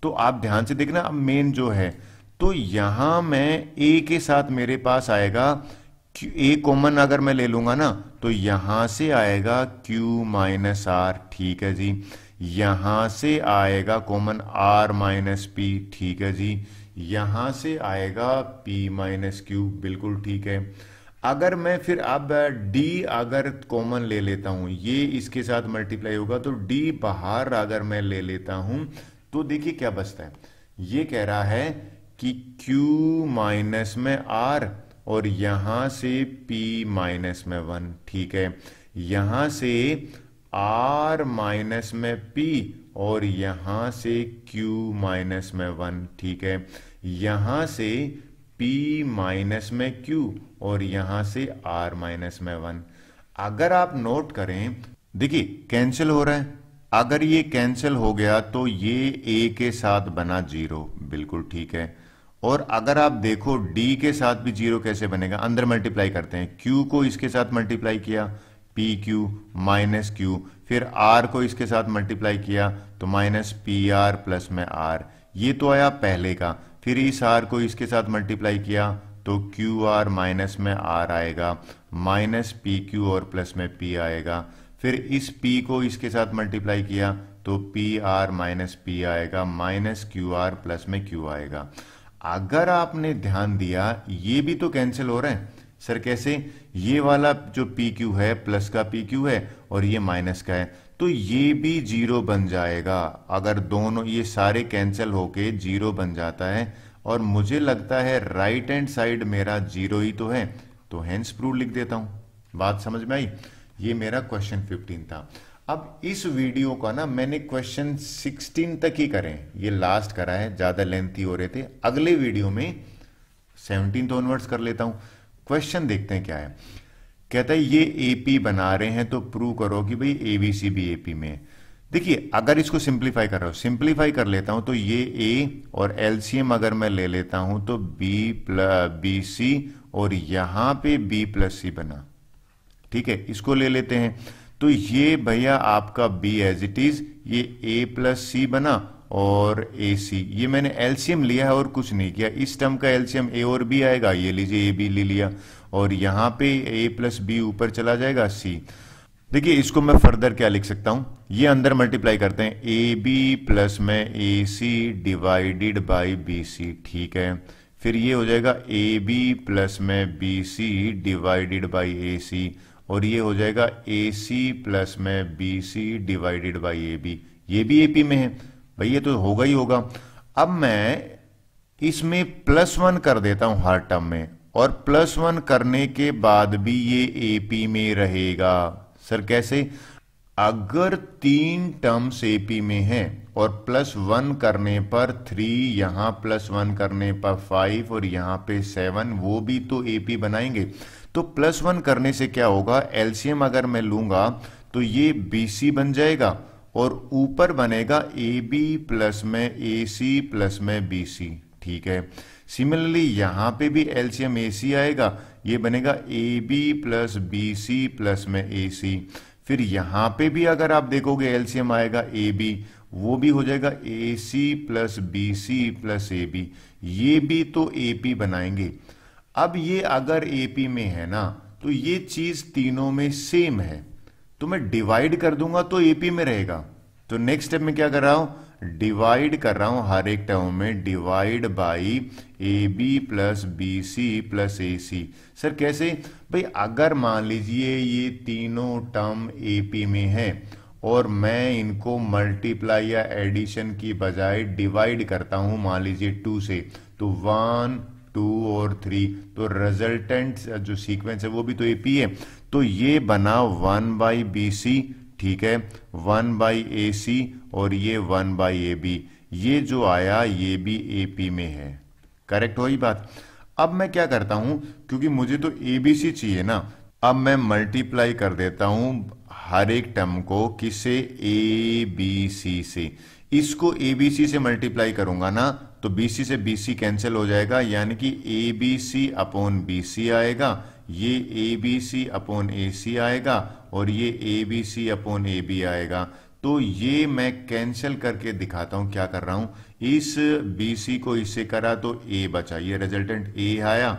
तो आप ध्यान से देखना अब मेन जो है तो यहां मैं ए के साथ मेरे पास आएगा ए कॉमन अगर मैं ले लूंगा ना तो यहां से आएगा क्यू माइनस आर ठीक है जी यहां से आएगा कॉमन आर माइनस पी ठीक है जी यहां से आएगा p माइनस क्यू बिल्कुल ठीक है अगर मैं फिर अब d अगर कॉमन ले लेता हूं ये इसके साथ मल्टीप्लाई होगा तो d बाहर अगर मैं ले लेता हूं तो देखिए क्या बचता है ये कह रहा है कि q माइनस में r और यहां से p माइनस में वन ठीक है यहां से r माइनस में p और यहां से q माइनस में वन ठीक है यहां से P माइनस में Q और यहां से R माइनस में वन अगर आप नोट करें देखिए कैंसिल हो रहा है अगर ये कैंसिल हो गया तो ये A के साथ बना जीरो बिल्कुल ठीक है और अगर आप देखो D के साथ भी जीरो कैसे बनेगा अंदर मल्टीप्लाई करते हैं Q को इसके साथ मल्टीप्लाई किया पी क्यू माइनस क्यू फिर आर को इसके साथ मल्टीप्लाई किया तो माइनस पी आर प्लस में आर ये तो आया पहले का फिर इस आर को इसके साथ मल्टीप्लाई किया तो क्यू आर माइनस में आर आएगा माइनस पी क्यू और प्लस में पी आएगा फिर इस पी को इसके साथ मल्टीप्लाई किया तो पी आर माइनस पी आएगा माइनस क्यू आर प्लस में क्यू आएगा अगर आपने ध्यान दिया ये भी तो कैंसिल हो रहे हैं सर कैसे ये वाला जो पी क्यू है प्लस का पी क्यू है और ये माइनस का है तो ये भी जीरो बन जाएगा अगर दोनों ये सारे कैंसिल होके जीरो बन जाता है और मुझे लगता है राइट हैंड साइड मेरा जीरो ही तो है तो हैंस प्रूव लिख देता हूं बात समझ में आई ये मेरा क्वेश्चन 15 था अब इस वीडियो का ना मैंने क्वेश्चन 16 तक ही करें ये लास्ट करा है ज्यादा लेंथी हो रहे थे अगले वीडियो में सेवनटीन ऑनवर्ड्स तो कर लेता हूं क्वेश्चन देखते हैं क्या है कहता है ये एपी बना रहे हैं तो प्रूव करो कि भाई एबीसी भी एपी में देखिए अगर इसको सिंप्लीफाई कर रहा हूं सिंप्लीफाई कर लेता हूं तो ये ए और एलसीएम अगर मैं ले लेता हूं तो बी प्लस बी सी और यहां पे बी प्लस सी बना ठीक है इसको ले लेते हैं तो ये भैया आपका बी एज इट इज ये ए प्लस सी बना और ए सी ये मैंने एल्सियम लिया है और कुछ नहीं किया इस टर्म का एल्सियम ए और बी आएगा ये लीजिए ए बी ले लिया और यहां पे ए प्लस बी ऊपर चला जाएगा सी देखिए इसको मैं फर्दर क्या लिख सकता हूं ये अंदर मल्टीप्लाई करते हैं ए बी प्लस में ए c divided by b c ठीक है फिर ये हो जाएगा ए बी प्लस में b c divided by a c और ये हो जाएगा ए सी प्लस में b c divided by a b ये भी ए पी में है भाई ये तो होगा ही होगा अब मैं इसमें प्लस वन कर देता हूं हर टर्म में और प्लस वन करने के बाद भी ये एपी में रहेगा सर कैसे अगर तीन टर्म्स एपी में है और प्लस वन करने पर थ्री यहां प्लस वन करने पर फाइव और यहां पे सेवन वो भी तो एपी बनाएंगे तो प्लस वन करने से क्या होगा एलसीएम अगर मैं लूंगा तो ये बीसी बन जाएगा और ऊपर बनेगा ए बी प्लस में ए सी प्लस में बी सी ठीक है सिमिलरली यहाँ पे भी एल्शियम ए सी आएगा ये बनेगा A B plus B C plus में ए सी फिर यहां पे भी अगर आप देखोगे एल्शियम आएगा ए बी वो भी हो जाएगा a c plus B C plus a b ये भी तो ए पी बनाएंगे अब ये अगर ए पी में है ना तो ये चीज तीनों में सेम है तो मैं डिवाइड कर दूंगा तो एपी में रहेगा तो नेक्स्ट स्टेप में क्या कर रहा हूं डिवाइड कर रहा हूं हर एक टर्म में divide by a B plus B C plus a c sir कैसे भाई अगर मान लीजिए ये तीनों टर्म ए पी में है और मैं इनको मल्टीप्लाई या एडिशन की बजाय डिवाइड करता हूं मान लीजिए टू से तो वन टू और थ्री तो रिजल्टेंट जो सीक्वेंस है वो भी तो ए पी है तो ये बना वन बाई बी सी ठीक है वन बाई ए सी और ये वन बाई ए बी ये जो आया ये भी ए पी में है करेक्ट हो बात अब मैं क्या करता हूं क्योंकि मुझे तो ए बी सी चाहिए ना अब मैं मल्टीप्लाई कर देता हूं हर एक टर्म को किसे ए बी सी से इसको ए बी सी से मल्टीप्लाई करूंगा ना तो बी सी से बी सी कैंसिल हो जाएगा यानी कि a B C upon b c आएगा ये ए बी सी अपॉन ए सी आएगा और ये A B C upon A B आएगा तो ये मैं कैंसिल करके दिखाता हूं क्या कर रहा हूं इस बी सी को इसे करा तो ए बचा ये रिजल्टेंट ए आया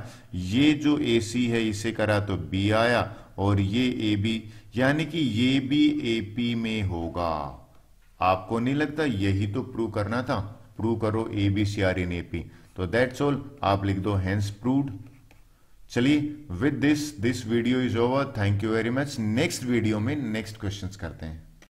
ये जो ए सी है इसे करा तो बी आया और ये ए बी यानी कि ये भी ए पी में होगा आपको नहीं लगता यही तो प्रूव करना था प्रूव करो a B c are in A P तो दैट्स ऑल आप लिख दो हैंस प्रूव चलिए with this this video is over thank you very much next video में नेक्स्ट क्वेश्चंस करते हैं